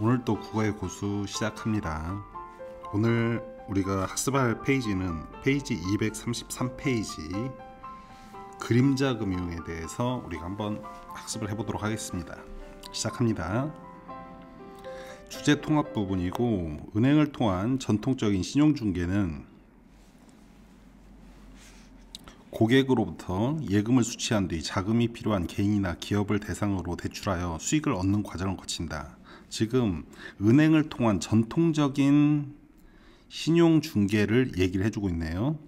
오늘 또 국어의 고수 시작합니다. 오늘 우리가 학습할 페이지는 페이지 233페이지 그림자 금융에 대해서 우리가 한번 학습을 해보도록 하겠습니다. 시작합니다. 주제 통합 부분이고 은행을 통한 전통적인 신용 중개는 고객으로부터 예금을 수취한 뒤 자금이 필요한 개인이나 기업을 대상으로 대출하여 수익을 얻는 과정을 거친다. 지금 은행을 통한 전통적인 신용 중개를 얘기를 해주고 있네요.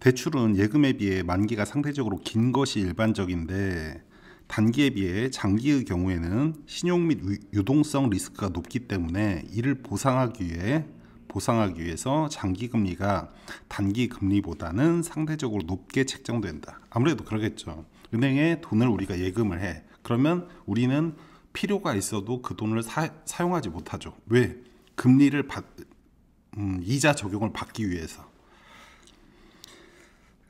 대출은 예금에 비해 만기가 상대적으로 긴 것이 일반적인데 단기에 비해 장기의 경우에는 신용 및 유동성 리스크가 높기 때문에 이를 보상하기 위해 보상하기 위해서 장기 금리가 단기 금리보다는 상대적으로 높게 책정된다. 아무래도 그러겠죠. 은행에 돈을 우리가 예금을 해. 그러면 우리는 필요가 있어도 그 돈을 사, 용하지 못하죠. 왜? 금리를 받, 음, 이자 적용을 받기 위해서.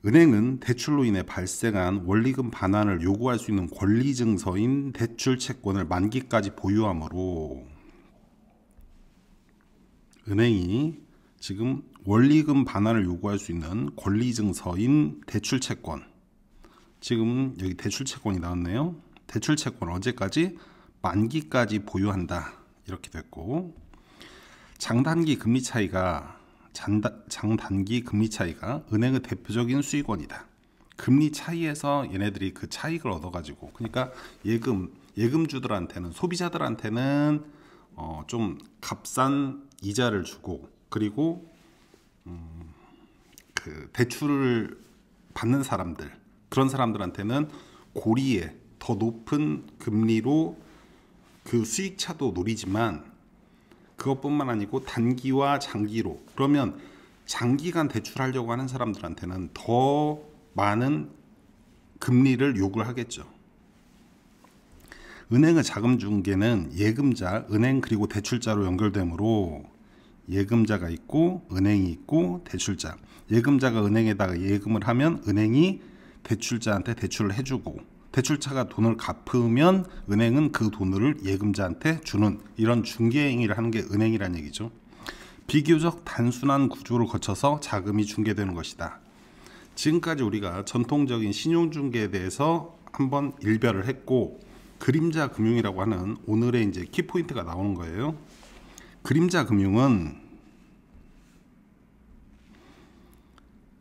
은행은 대출로 인해 발생한 원리금 반환을 요구할 수 있는 권리 증서인 대출 채권을 만기까지 보유하므로 은행이 지금 원리금 반환을 요구할 수 있는 권리 증서인 대출 채권 지금 여기 대출 채권이 나왔네요. 대출 채권 언제까지 만기까지 보유한다 이렇게 됐고 장단기 금리 차이가 장다, 장단기 금리 차이가 은행의 대표적인 수익원이다. 금리 차이에서 얘네들이 그 차익을 얻어가지고 그러니까 예금 예금주들한테는 소비자들한테는 어, 좀 값싼 이자를 주고 그리고 음, 그 대출을 받는 사람들 그런 사람들한테는 고리에 더 높은 금리로 그 수익차도 노리지만 그것뿐만 아니고 단기와 장기로 그러면 장기간 대출하려고 하는 사람들한테는 더 많은 금리를 요구를 하겠죠. 은행의 자금 중개는 예금자, 은행 그리고 대출자로 연결되므로 예금자가 있고 은행이 있고 대출자. 예금자가 은행에다가 예금을 하면 은행이 대출자한테 대출을 해주고 대출자가 돈을 갚으면 은행은 그 돈을 예금자한테 주는 이런 중개행위를 하는 게 은행이란 얘기죠. 비교적 단순한 구조를 거쳐서 자금이 중개되는 것이다. 지금까지 우리가 전통적인 신용중개에 대해서 한번 일별을 했고 그림자 금융이라고 하는 오늘의 이제 키포인트가 나오는 거예요. 그림자 금융은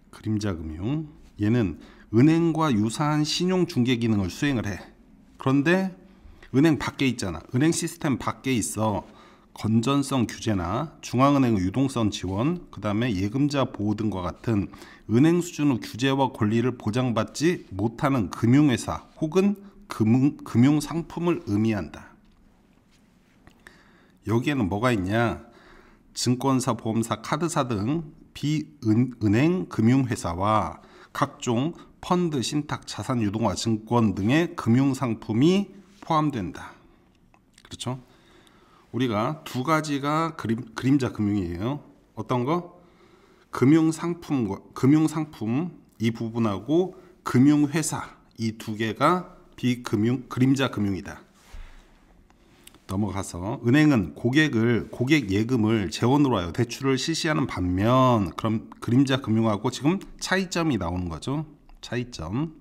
그림자 금융 얘는 은행과 유사한 신용 중개 기능을 수행을 해. 그런데 은행 밖에 있잖아. 은행 시스템 밖에 있어. 건전성 규제나 중앙은행의 유동성 지원, 그다음에 예금자 보호 등과 같은 은행 수준의 규제와 권리를 보장받지 못하는 금융회사 혹은 금융, 금융 상품을 의미한다. 여기에는 뭐가 있냐? 증권사, 보험사, 카드사 등 비은행 금융회사와 각종 펀드, 신탁, 자산 유동화, 증권 등의 금융 상품이 포함된다. 그렇죠? 우리가 두 가지가 그림, 그림자 금융이에요. 어떤 거? 금융 상품과 금융 상품 이 부분하고 금융 회사 이 두 개가 비금융 그림자 금융이다. 넘어가서 은행은 고객을 고객 예금을 재원으로 하여 대출을 실시하는 반면 그럼 그림자 금융하고 지금 차이점이 나오는 거죠. 차이점.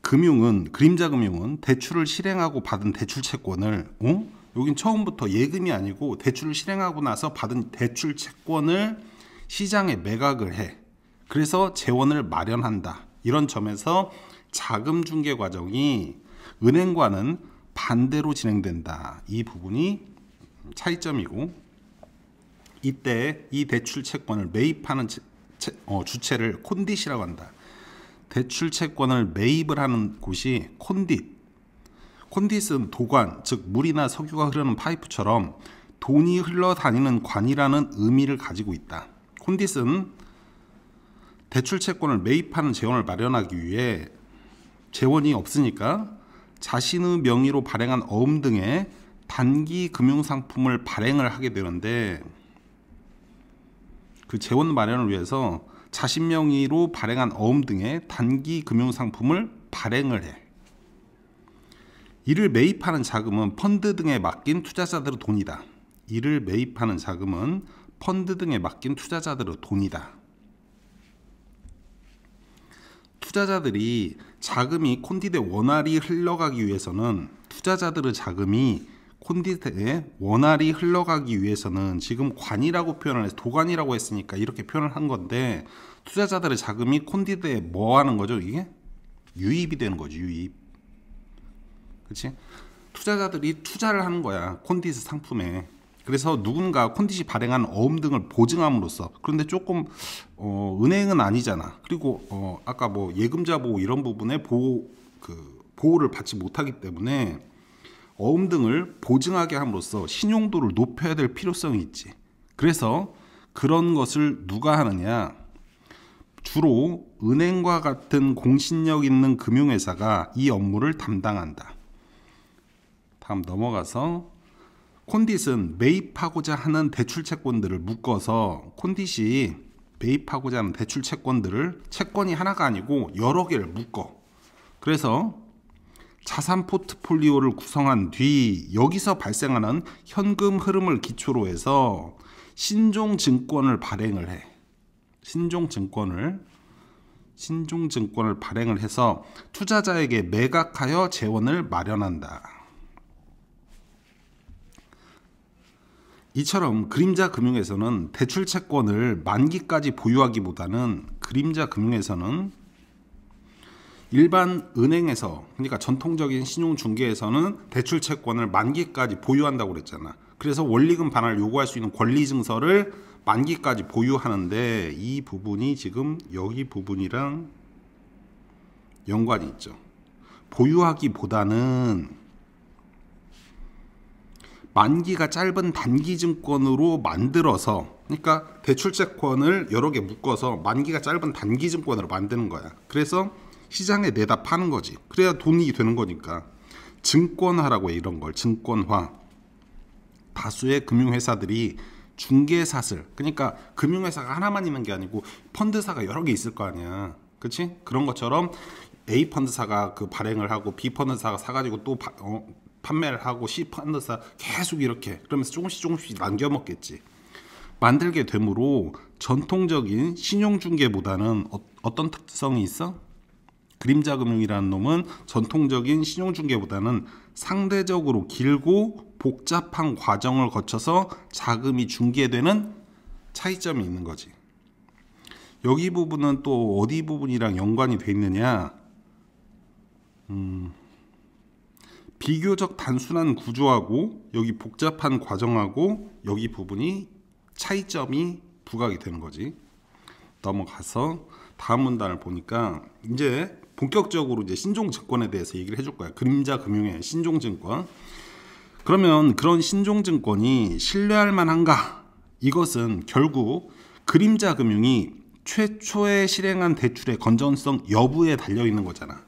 금융은 그림자 금융은 대출을 실행하고 받은 대출 채권을 어? 여긴 처음부터 예금이 아니고 대출을 실행하고 나서 받은 대출 채권을 시장에 매각을 해. 그래서 재원을 마련한다. 이런 점에서 자금 중개 과정이 은행과는 반대로 진행된다. 이 부분이 차이점이고 이때 이 대출 채권을 매입하는 어, 주체를 콘디시라고 한다. 대출 채권을 매입을 하는 곳이 콘딧. 콘딧은 도관, 즉 물이나 석유가 흐르는 파이프처럼 돈이 흘러다니는 관이라는 의미를 가지고 있다. 콘딧은 대출 채권을 매입하는 재원을 마련하기 위해 재원이 없으니까 자신의 명의로 발행한 어음 등의 단기 금융 상품을 발행을 하게 되는데 그 재원 마련을 위해서 자신 명의로 발행한 어음 등의 단기 금융상품을 발행을 해. 이를 매입하는 자금은 펀드 등에 맡긴 투자자들의 돈이다. 이를 매입하는 자금은 펀드 등에 맡긴 투자자들의 돈이다. 투자자들이 자금이 콘디대 원활히 흘러가기 위해서는 투자자들의 자금이 콘디트에 원활히 흘러가기 위해서는 지금 관이라고 표현을 해서 도관이라고 했으니까 이렇게 표현을 한 건데 투자자들의 자금이 콘디트에 뭐 하는 거죠 이게 유입이 되는 거죠 유입 그치 투자자들이 투자를 하는 거야 콘디트 상품에 그래서 누군가 콘디시 발행한 어음 등을 보증함으로써 그런데 조금 어, 은행은 아니잖아 그리고 어, 아까 뭐 예금자 보호 이런 부분에 보호 그 보호를 받지 못하기 때문에 어음 등을 보증하게 함으로써 신용도를 높여야 될 필요성이 있지. 그래서 그런 것을 누가 하느냐? 주로 은행과 같은 공신력 있는 금융회사가 이 업무를 담당한다. 다음 넘어가서 콘딧은 매입하고자 하는 대출 채권들을 묶어서 콘딧이 매입하고자 하는 대출 채권들을 채권이 하나가 아니고 여러 개를 묶어. 그래서 자산 포트폴리오를 구성한 뒤 여기서 발생하는 현금 흐름을 기초로 해서 신종 증권을 발행을 해. 신종 증권을 신종 증권을 발행을 해서 투자자에게 매각하여 재원을 마련한다. 이처럼 그림자 금융에서는 대출 채권을 만기까지 보유하기보다는 그림자 금융에서는 일반 은행에서 그러니까 전통적인 신용 중개에서는 대출 채권을 만기까지 보유한다고 그랬잖아. 그래서 원리금 반환을 요구할 수 있는 권리 증서를 만기까지 보유하는데 이 부분이 지금 여기 부분이랑 연관이 있죠. 보유하기보다는 만기가 짧은 단기 증권으로 만들어서 그러니까 대출채권을 여러 개 묶어서 만기가 짧은 단기 증권으로 만드는 거야. 그래서 시장에 내다 파는 거지. 그래야 돈이 되는 거니까. 증권화라고 해, 이런 걸 증권화. 다수의 금융회사들이 중개 사슬. 그러니까 금융회사가 하나만 있는 게 아니고 펀드사가 여러 개 있을 거 아니야. 그렇지? 그런 것처럼 A 펀드사가 그 발행을 하고 B 펀드사가 사가지고 또 바, 어, 판매를 하고 C 펀드사 계속 이렇게 그러면서 조금씩 조금씩 남겨 먹겠지. 만들게 되므로 전통적인 신용중개보다는 어, 어떤 특성이 있어? 그림자 금융이라는 놈은 전통적인 신용중개보다는 상대적으로 길고 복잡한 과정을 거쳐서 자금이 중개되는 차이점이 있는 거지. 여기 부분은 또 어디 부분이랑 연관이 돼 있느냐? 음, 비교적 단순한 구조하고 여기 복잡한 과정하고 여기 부분이 차이점이 부각이 되는 거지. 넘어가서 다음 문단을 보니까 이제 본격적으로 이제 신종증권에 대해서 얘기를 해줄 거야. 그림자 금융의 신종증권. 그러면 그런 신종증권이 신뢰할 만한가? 이것은 결국 그림자 금융이 최초에 실행한 대출의 건전성 여부에 달려 있는 거잖아.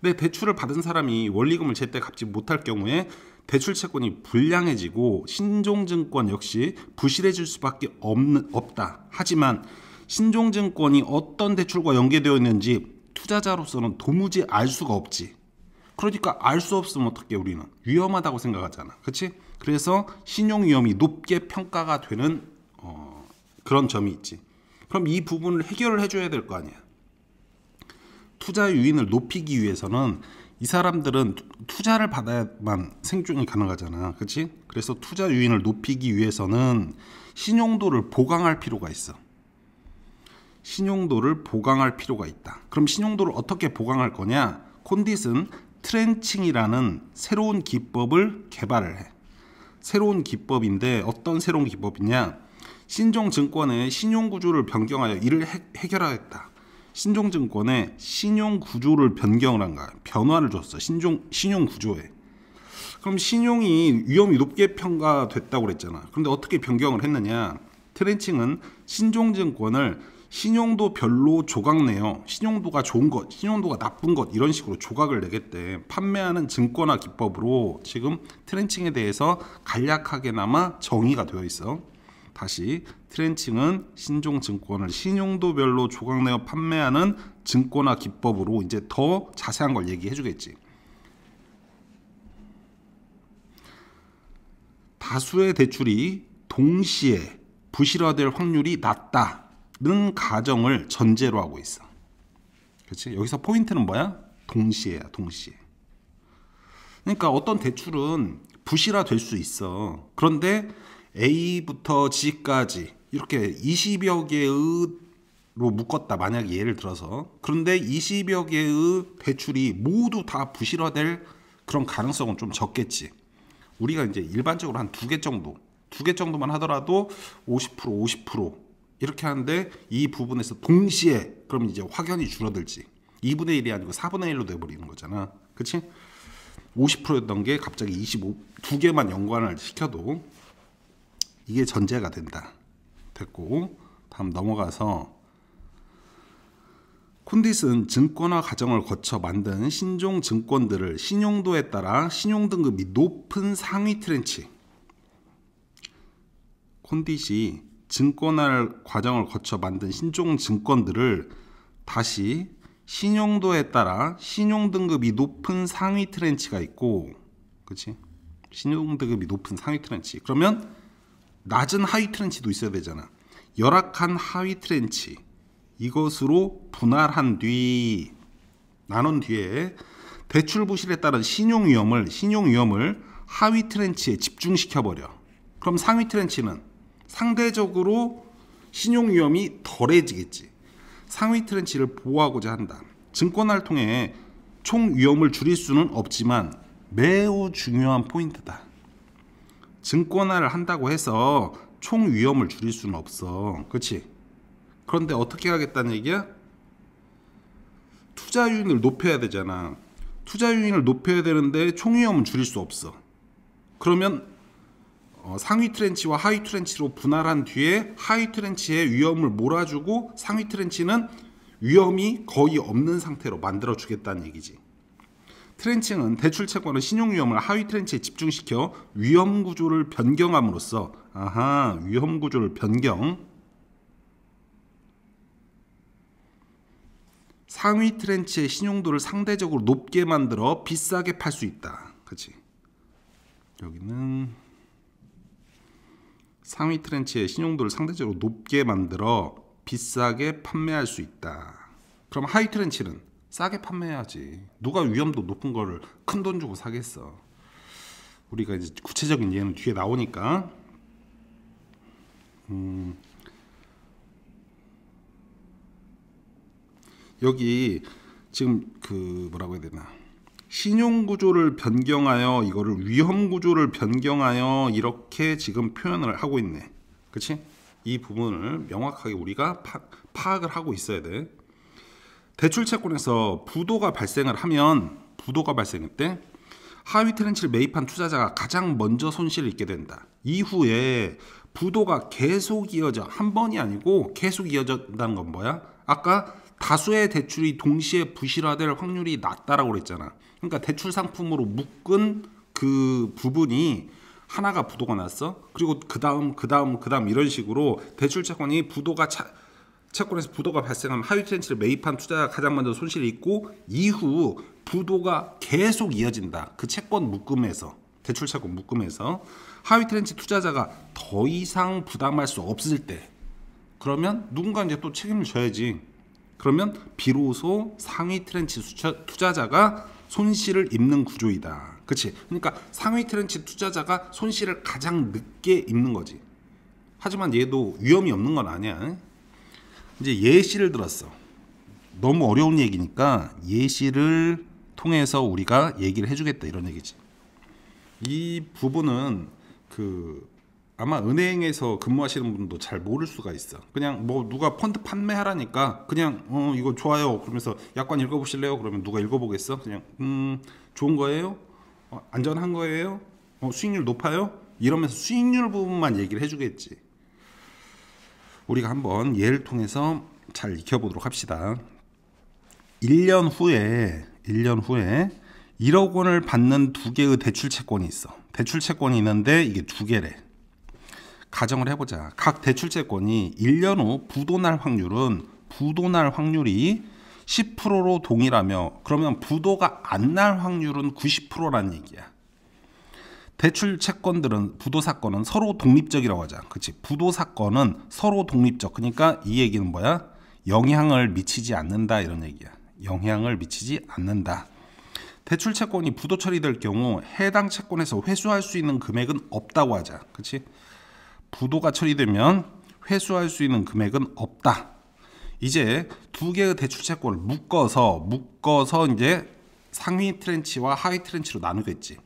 근데 대출을 받은 사람이 원리금을 제때 갚지 못할 경우에 대출 채권이 불량해지고 신종증권 역시 부실해질 수밖에 없는, 없다. 하지만 신종증권이 어떤 대출과 연계되어 있는지 투자자로서는 도무지 알 수가 없지. 그러니까 알 수 없으면 어떻게 우리는 위험하다고 생각하잖아. 그렇지? 그래서 신용 위험이 높게 평가가 되는 어, 그런 점이 있지. 그럼 이 부분을 해결을 해줘야 될 거 아니야. 투자 유인을 높이기 위해서는 이 사람들은 투자를 받아야만 생존이 가능하잖아. 그렇지? 그래서 투자 유인을 높이기 위해서는 신용도를 보강할 필요가 있어. 신용도를 보강할 필요가 있다. 그럼 신용도를 어떻게 보강할 거냐? 콘딧은 트렌칭이라는 새로운 기법을 개발을 해. 새로운 기법인데 어떤 새로운 기법이냐? 신종증권의 신용구조를 변경하여 이를 해, 결하겠다 신종증권의 신용구조를 변경을 한가야 변화를 줬어. 신종, 신용구조에. 그럼 신용이 위험이 높게 평가됐다고 그랬잖아. 그런데 어떻게 변경을 했느냐? 트렌칭은 신종증권을 신용도 별로 조각내요. 신용도가 좋은 것, 신용도가 나쁜 것 이런 식으로 조각을 내겠대. 판매하는 증권화 기법으로 지금 트렌칭에 대해서 간략하게나마 정의가 되어 있어. 다시 트렌칭은 신종 증권을 신용도별로 조각내어 판매하는 증권화 기법으로 이제 더 자세한 걸 얘기해 주겠지. 다수의 대출이 동시에 부실화될 확률이 낮다. 는 가정을 전제로 하고 있어. 그렇지? 여기서 포인트는 뭐야? 동시에야, 동시에. 그러니까 어떤 대출은 부실화 될 수 있어. 그런데 A부터 G까지 이렇게 20여 개의 로 묶었다. 만약 예를 들어서. 그런데 20여 개의 대출이 모두 다 부실화될 그런 가능성은 좀 적겠지. 우리가 이제 일반적으로 한 두 개 정도, 두 개 정도만 하더라도 50% 50% 이렇게 하는데 이 부분에서 동시에 그럼 이제 확연히 줄어들지 2분의 1이 아니고 4분의 1로 돼버리는 거잖아 그치? 50%였던 게 갑자기 25, 두 개만 연관을 시켜도 이게 전제가 된다. 됐고 다음 넘어가서 콘디스는 증권화 과정을 거쳐 만든 신종 증권들을 신용도에 따라 신용 등급이 높은 상위 트렌치 콘디시 증권할 과정을 거쳐 만든 신종 증권들을 다시 신용도에 따라 신용 등급이 높은 상위 트렌치가 있고 그렇지? 신용 등급이 높은 상위 트렌치. 그러면 낮은 하위 트렌치도 있어야 되잖아. 열악한 하위 트렌치. 이것으로 분할한 뒤 나눈 뒤에 대출 부실에 따른 신용 위험을 신용 위험을 하위 트렌치에 집중시켜 버려. 그럼 상위 트렌치는 상대적으로 신용 위험이 덜해지겠지. 상위 트렌치를 보호하고자 한다. 증권화를 통해 총 위험을 줄일 수는 없지만 매우 중요한 포인트다. 증권화를 한다고 해서 총 위험을 줄일 수는 없어. 그렇지? 그런데 어떻게 하겠다는 얘기야? 투자 유인을 높여야 되잖아. 투자 유인을 높여야 되는데 총 위험은 줄일 수 없어. 그러면 어, 상위 트렌치와 하위 트렌치로 분할한 뒤에 하위 트렌치의 위험을 몰아주고 상위 트렌치는 위험이 거의 없는 상태로 만들어 주겠다는 얘기지. 트렌칭은 대출 채권의 신용 위험을 하위 트렌치에 집중시켜 위험 구조를 변경함으로써 아하 위험 구조를 변경 상위 트렌치의 신용도를 상대적으로 높게 만들어 비싸게 팔 수 있다. 그렇지? 여기는 상위 트렌치의 신용도를 상대적으로 높게 만들어 비싸게 판매할 수 있다. 그럼 하위 트렌치는 싸게 판매해야지. 누가 위험도 높은 거를 큰 돈 주고 사겠어. 우리가 이제 구체적인 예는 뒤에 나오니까. 음 여기 지금 그 뭐라고 해야 되나? 신용 구조를 변경하여 이거를 위험 구조를 변경하여 이렇게 지금 표현을 하고 있네. 그치이 부분을 명확하게 우리가 파, 파악을 하고 있어야 돼. 대출 채권에서 부도가 발생을 하면 부도가 발생할 때 하위 트렌치를 매입한 투자자가 가장 먼저 손실을 입게 된다. 이후에 부도가 계속 이어져 한 번이 아니고 계속 이어졌다는건 뭐야? 아까 다수의 대출이 동시에 부실화될 확률이 낮다라고 그랬잖아. 그러니까 대출 상품으로 묶은 그 부분이 하나가 부도가 났어. 그리고 그 다음 그 다음 그 다음 이런 식으로 대출 채권이 부도가 차, 채권에서 부도가 발생하면 하위 트렌치를 매입한 투자가 가장 먼저 손실이 있고 이후 부도가 계속 이어진다. 그 채권 묶음에서 대출 채권 묶음에서 하위 트렌치 투자자가 더 이상 부담할 수 없을 때 그러면 누군가 이제 또 책임을 져야지. 그러면 비로소 상위 트렌치 투자자가 손실을 입는 구조이다. 그치? 그러니까 상위 트렌치 투자자가 손실을 가장 늦게 입는 거지. 하지만 얘도 위험이 없는 건 아니야. 이제 예시를 들었어. 너무 어려운 얘기니까 예시를 통해서 우리가 얘기를 해주겠다 이런 얘기지. 이 부분은 그 아마 은행에서 근무하시는 분도 잘 모를 수가 있어. 그냥 뭐 누가 펀드 판매하라니까 그냥 어 이거 좋아요. 그러면서 약관 읽어보실래요? 그러면 누가 읽어보겠어? 그냥 음 좋은 거예요? 어, 안전한 거예요? 어, 수익률 높아요? 이러면서 수익률 부분만 얘기를 해주겠지. 우리가 한번 예를 통해서 잘 익혀보도록 합시다. 1년 후에 1년 후에 1억 원을 받는 두 개의 대출 채권이 있어. 대출 채권이 있는데 이게 두 개래. 가정을 해보자. 각 대출채권이 1년 후 부도날 확률은 부도날 확률이 10%로 동일하며 그러면 부도가 안 날 확률은 90%라는 얘기야. 대출 채권들은 부도 사건은 서로 독립적이라고 하자. 그렇지. 부도 사건은 서로 독립적. 그러니까 이 얘기는 뭐야? 영향을 미치지 않는다 이런 얘기야. 영향을 미치지 않는다. 대출 채권이 부도 처리될 경우 해당 채권에서 회수할 수 있는 금액은 없다고 하자. 그렇지? 부도가 처리되면 회수할 수 있는 금액은 없다. 이제 두 개의 대출 채권을 묶어서 묶어서 이제 상위 트렌치와 하위 트렌치로 나누겠지.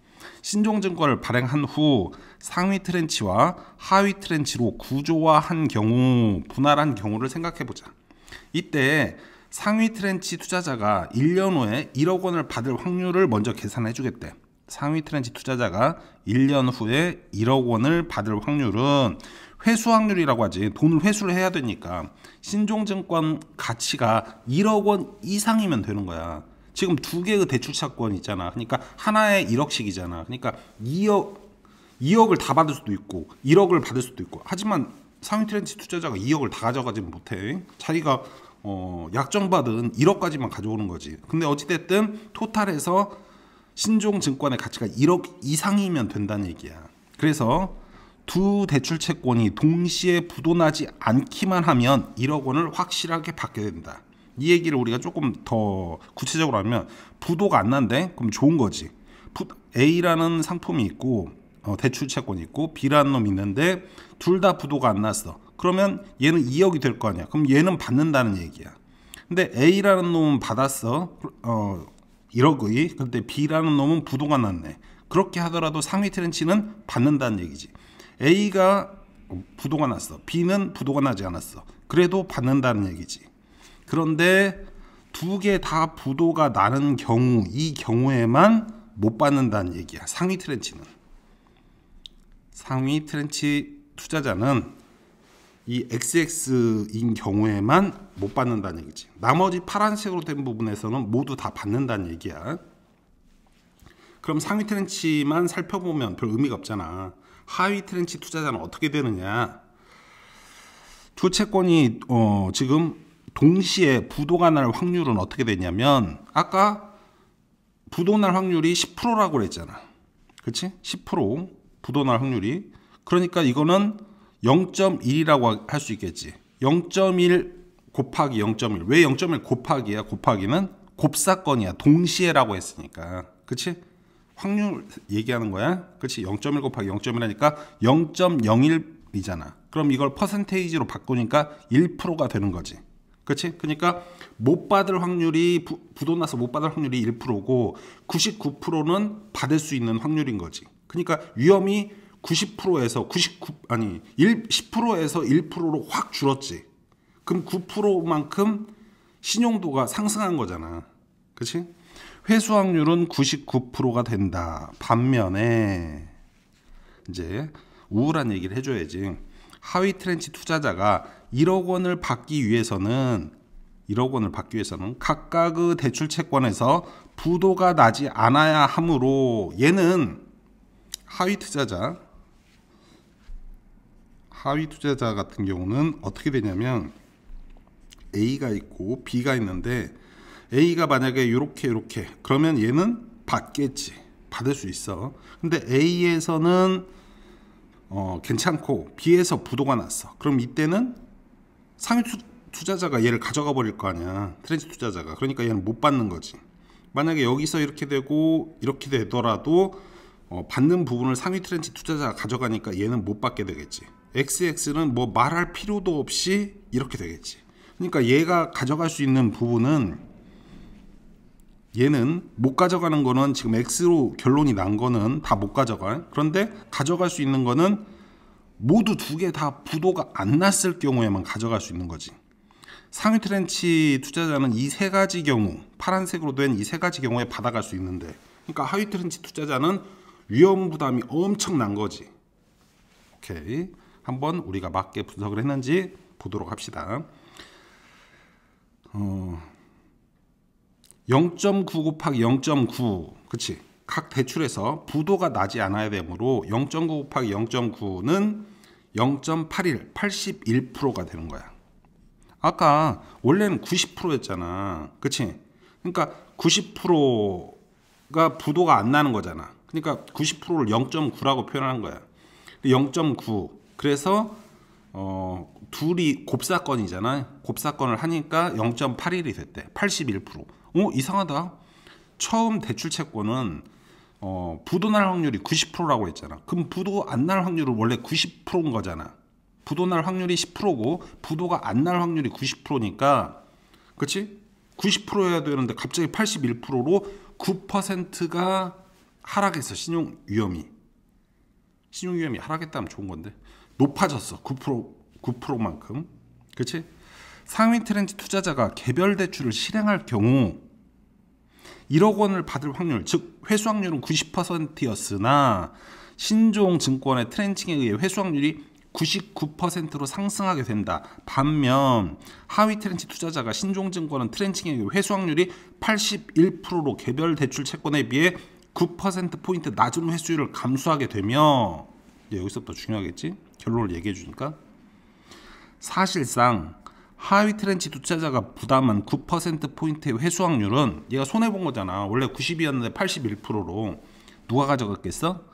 신종증권을 발행한 후 상위 트렌치와 하위 트렌치로 구조화한 경우 분할한 경우를 생각해 보자. 이때 상위 트렌치 투자자가 1년 후에 1억 원을 받을 확률을 먼저 계산해 주겠대. 상위 트렌치 투자자가 1년 후에 1억 원을 받을 확률은 회수 확률이라고 하지 돈을 회수를 해야 되니까 신종증권 가치가 1억 원 이상이면 되는 거야. 지금 두 개의 대출사건 있잖아. 그러니까 하나에 1억씩이잖아. 그러니까 2억 2억을 다 받을 수도 있고 1억을 받을 수도 있고 하지만 상위 트렌치 투자자가 2억을 다가져가지 못해. 자기가 어, 약정받은 1억까지만 가져오는 거지. 근데 어찌됐든 토탈에서 신종 증권의 가치가 1억 이상이면 된다는 얘기야. 그래서 두 대출 채권이 동시에 부도나지 않기만 하면 1억 원을 확실하게 받게 된다. 이 얘기를 우리가 조금 더 구체적으로 하면 부도가 안 난데 그럼 좋은 거지. A라는 상품이 있고 어, 대출 채권이 있고 B라는 놈이 있는데 둘 다 부도가 안 났어. 그러면 얘는 2억이 될 거 아니야. 그럼 얘는 받는다는 얘기야. 근데 A라는 놈은 받았어. 어, 1억의 근데 B라는 놈은 부도가 났네. 그렇게 하더라도 상위 트렌치는 받는다는 얘기지. A가 부도가 났어. B는 부도가 나지 않았어. 그래도 받는다는 얘기지. 그런데 두 개 다 부도가 나는 경우 이 경우에만 못 받는다는 얘기야. 상위 트렌치는 상위 트렌치 투자자는 이 XX인 경우에만 못 받는다는 얘기지. 나머지 파란색으로 된 부분에서는 모두 다 받는다는 얘기야. 그럼 상위 트렌치만 살펴보면 별 의미가 없잖아. 하위 트렌치 투자자는 어떻게 되느냐? 두 채권이 어, 지금 동시에 부도가 날 확률은 어떻게 되냐면 아까 부도 날 확률이 10%라고 그랬잖아. 그렇지? 10% 부도 날 확률이. 그러니까 이거는 0.1이라고 할 수 있겠지. 0.1 곱하기 0.1. 왜 0.1 곱하기야? 곱하기는 곱사건이야. 동시에라고 했으니까. 그치? 확률 얘기하는 거야. 그치? 0.1 곱하기 0.1하니까 0.01이잖아. 그럼 이걸 퍼센테이지로 바꾸니까 1%가 되는 거지. 그치? 그러니까 못 받을 확률이 부, 도 나서 못 받을 확률이 1%고 99%는 받을 수 있는 확률인 거지. 그러니까 위험이 90%에서 99 아니 1 10%에서 1%로 확 줄었지. 그럼 9%만큼 신용도가 상승한 거잖아. 그렇지? 회수확률은 99%가 된다. 반면에 이제 우울한 얘기를 해줘야지. 하위 트렌치 투자자가 1억 원을 받기 위해서는 1억 원을 받기 위해서는 각각의 그 대출 채권에서 부도가 나지 않아야 하므로 얘는 하위 투자자 하위 투자자 같은 경우는 어떻게 되냐면 A가 있고 B가 있는데 A가 만약에 이렇게 이렇게 그러면 얘는 받겠지 받을 수 있어 근데 A에서는 어, 괜찮고 B에서 부도가 났어 그럼 이때는 상위 투자자가 얘를 가져가 버릴 거 아니야 트렌치 투자자가 그러니까 얘는 못 받는 거지 만약에 여기서 이렇게 되고 이렇게 되더라도 어, 받는 부분을 상위 트렌치 투자자가 가져가니까 얘는 못 받게 되겠지 XX는 뭐 말할 필요도 없이 이렇게 되겠지. 그러니까 얘가 가져갈 수 있는 부분은 얘는 못 가져가는 거는 지금 X로 결론이 난 거는 다 못가져갈 그런데 가져갈 수 있는 거는 모두 두 개 다 부도가 안 났을 경우에만 가져갈 수 있는 거지. 상위 트렌치 투자자는 이 세 가지 경우 파란색으로 된 이 세 가지 경우에 받아갈 수 있는데 그러니까 하위 트렌치 투자자는 위험 부담이 엄청난 거지. 오케이. 한번 우리가 맞게 분석을 했는지 보도록 합시다. 어, 0.9 곱하기 0.9 그치? 각 대출에서 부도가 나지 않아야 되므로 0.9 곱하기 0.9는 0.81, 81%가 되는 거야. 아까 원래는 90%였잖아. 그치? 그러니까 90%가 부도가 안 나는 거잖아. 그러니까 90%를 0.9라고 표현한 거야. 0.9 그래서 어, 둘이 곱사건이잖아. 곱사건을 하니까 0.81이 됐대. 81%. 어, 이상하다. 처음 대출 채권은 어, 부도날 확률이 90%라고 했잖아. 그럼 부도 안 날 확률은 원래 90%인 거잖아. 부도날 확률이 10%고 부도가 안 날 확률이 90%니까 그렇지? 90%여야 되는데 갑자기 81%로 9%가 하락했어. 신용 위험이. 신용 위험이 하락했다면 좋은 건데. 높아졌어. 9% 9%만큼. 그렇지? 상위 트렌드 투자자가 개별 대출을 실행할 경우 1억 원을 받을 확률, 즉 회수 확률은 90%였으나 신종 증권의 트렌칭에 의해 회수 확률이 99%로 상승하게 된다. 반면 하위 트렌치 투자자가 신종 증권은 트렌칭에 의해 회수 확률이 81%로 개별 대출 채권에 비해 9% 포인트 낮은 회수율을 감수하게 되며 여기서부터 중요하겠지? 결론을 얘기해 주니까 사실상 하위 트렌치 투자자가 부담한 9%포인트의 회수확률은 얘가 손해본 거잖아. 원래 90이었는데 81%로 누가 가져갔겠어?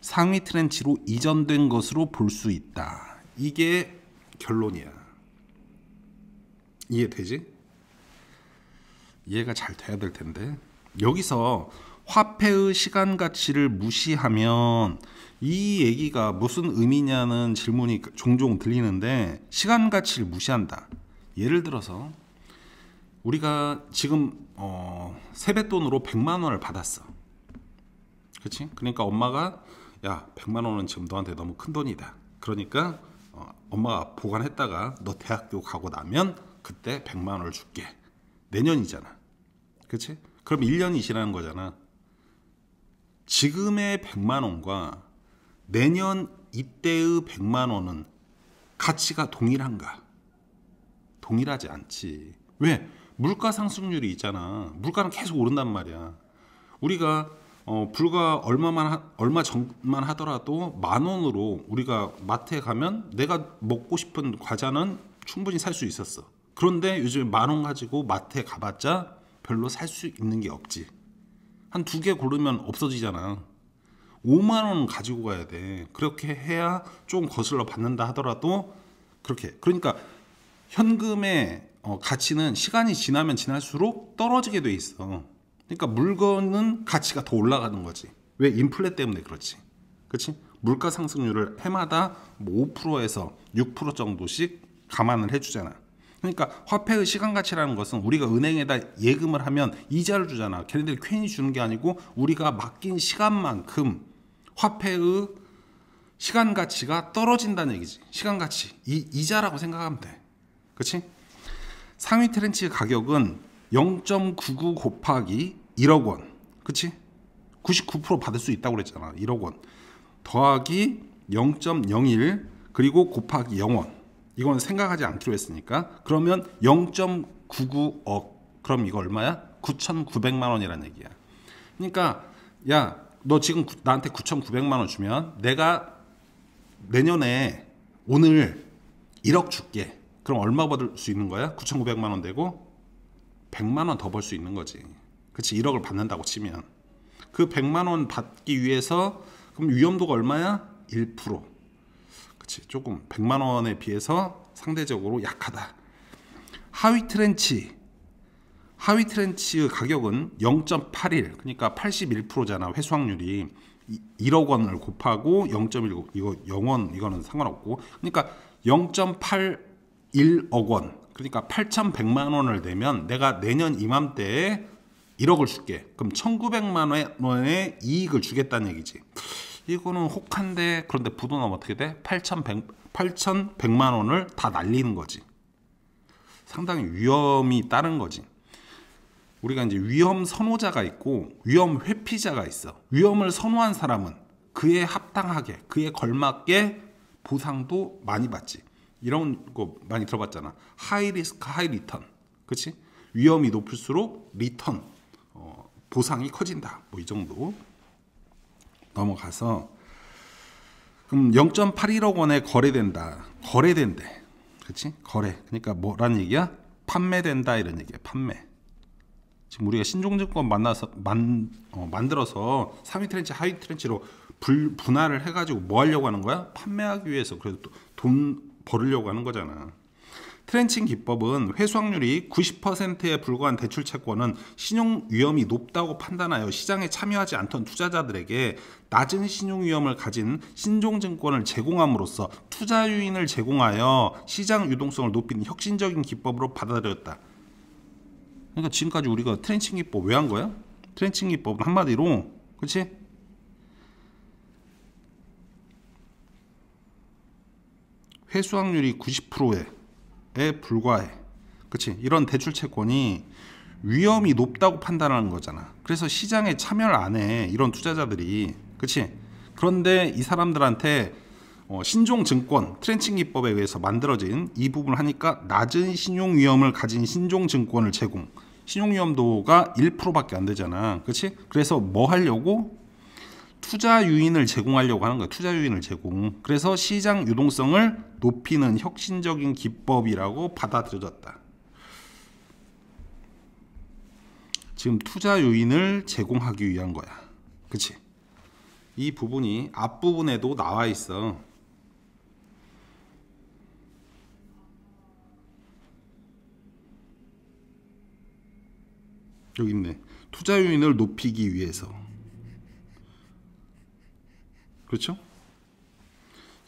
상위 트렌치로 이전된 것으로 볼 수 있다. 이게 결론이야. 이해되지? 이해가 잘 돼야 될 텐데. 여기서 화폐의 시간 가치를 무시하면 이 얘기가 무슨 의미냐는 질문이 종종 들리는데 시간 가치를 무시한다. 예를 들어서 우리가 지금 어, 세뱃돈으로 100만 원을 받았어. 그렇지? 그러니까 엄마가 야 100만 원은 지금 너한테 너무 큰 돈이다. 그러니까 어, 엄마가 보관했다가 너 대학교 가고 나면 그때 100만 원을 줄게. 내년이잖아. 그렇지? 그럼 1년이 지나는 거잖아. 지금의 100만 원과 내년 이때의 100만 원은 가치가 동일한가? 동일하지 않지. 왜? 물가 상승률이 있잖아. 물가는 계속 오른단 말이야. 우리가 어, 불과 얼마만 하, 얼마 전만 하더라도 만 원으로 우리가 마트에 가면 내가 먹고 싶은 과자는 충분히 살 수 있었어. 그런데 요즘에 만원 가지고 마트에 가봤자 별로 살 수 있는 게 없지. 한 두 개 고르면 없어지잖아. 5만 원 가지고 가야 돼. 그렇게 해야 좀 거슬러 받는다 하더라도 그렇게. 그러니까 현금의 어, 가치는 시간이 지나면 지날수록 떨어지게 돼 있어. 그러니까 물건은 가치가 더 올라가는 거지. 왜 인플레 때문에 그렇지. 그렇지? 물가 상승률을 해마다 뭐 5%에서 6% 정도씩 감안을 해주잖아. 그러니까 화폐의 시간 가치라는 것은 우리가 은행에다 예금을 하면 이자를 주잖아. 걔네들이 괜히 주는 게 아니고 우리가 맡긴 시간만큼 화폐의 시간 가치가 떨어진다는 얘기지. 시간 가치. 이 이자라고 생각하면 돼. 그렇지? 상위 트렌치의 가격은 0.99 곱하기 1억 원. 그렇지? 99% 받을 수 있다고 그랬잖아. 1억 원. 더하기 0.01 그리고 곱하기 0원. 이건 생각하지 않기로 했으니까 그러면 0.99억. 그럼 이거 얼마야? 9,900만 원이라는 얘기야. 그러니까 야, 너 지금 나한테 9,900만 원 주면 내가 내년에 오늘 1억 줄게. 그럼 얼마 받을 수 있는 거야? 9,900만 원 되고 100만 원 더 벌 수 있는 거지. 그치 1억을 받는다고 치면 그 100만 원 받기 위해서 그럼 위험도가 얼마야? 1%. 그치 조금 100만 원에 비해서 상대적으로 약하다. 하위 트렌치 하위 트렌치의 가격은 0.81 그러니까 81%잖아 회수 확률이 1억 원을 곱하고 0.1 이거 0원 이거는 상관없고 그러니까 0.81억 원 그러니까 8,100만 원을 내면 내가 내년 이맘때에 1억을 줄게 그럼 1,900만 원의 이익을 주겠다는 얘기지 이거는 혹한데 그런데 부도나면 어떻게 돼? 8,100, 8,100만 원을 다 날리는 거지 상당히 위험이 따른 거지 우리가 이제 위험 선호자가 있고 위험 회피자가 있어. 위험을 선호한 사람은 그에 합당하게 그에 걸맞게 보상도 많이 받지. 이런 거 많이 들어봤잖아. 하이 리스크 하이 리턴. 그렇지? 위험이 높을수록 리턴 어, 보상이 커진다. 뭐 이 정도 넘어가서 그럼 0.81억 원에 거래된다. 거래된대. 그렇지? 거래. 그러니까 뭐란 얘기야? 판매된다 이런 얘기야. 판매. 지금 우리가 신종증권 만나서 만 어, 만들어서 3위 트렌치, 하위 트렌치로 불, 분할을 해가지고 뭐 하려고 하는 거야? 판매하기 위해서 그래도 돈 벌으려고 하는 거잖아. 트렌칭 기법은 회수확률이 90%에 불과한 대출 채권은 신용 위험이 높다고 판단하여 시장에 참여하지 않던 투자자들에게 낮은 신용 위험을 가진 신종 증권을 제공함으로써 투자 유인을 제공하여 시장 유동성을 높이는 혁신적인 기법으로 받아들였다. 그러니까 지금까지 우리가 트렌칭 기법 왜 한 거야? 트렌칭 기법은 한마디로 그렇지? 회수 확률이 90%에 불과해 그렇지? 이런 대출 채권이 위험이 높다고 판단하는 거잖아 그래서 시장에 참여를 안해 이런 투자자들이 그렇지? 그런데 이 사람들한테 어, 신종증권 트렌칭 기법에 의해서 만들어진 이 부분을 하니까 낮은 신용 위험을 가진 신종증권을 제공. 신용 위험도가 1%밖에 안 되잖아. 그렇지? 그래서 뭐 하려고 투자 유인을 제공하려고 하는 거야. 투자 유인을 제공. 그래서 시장 유동성을 높이는 혁신적인 기법이라고 받아들여졌다. 지금 투자 유인을 제공하기 위한 거야. 그치? 이 부분이 앞부분에도 나와 있어. 여기 있네. 투자 유인을 높이기 위해서. 그렇죠?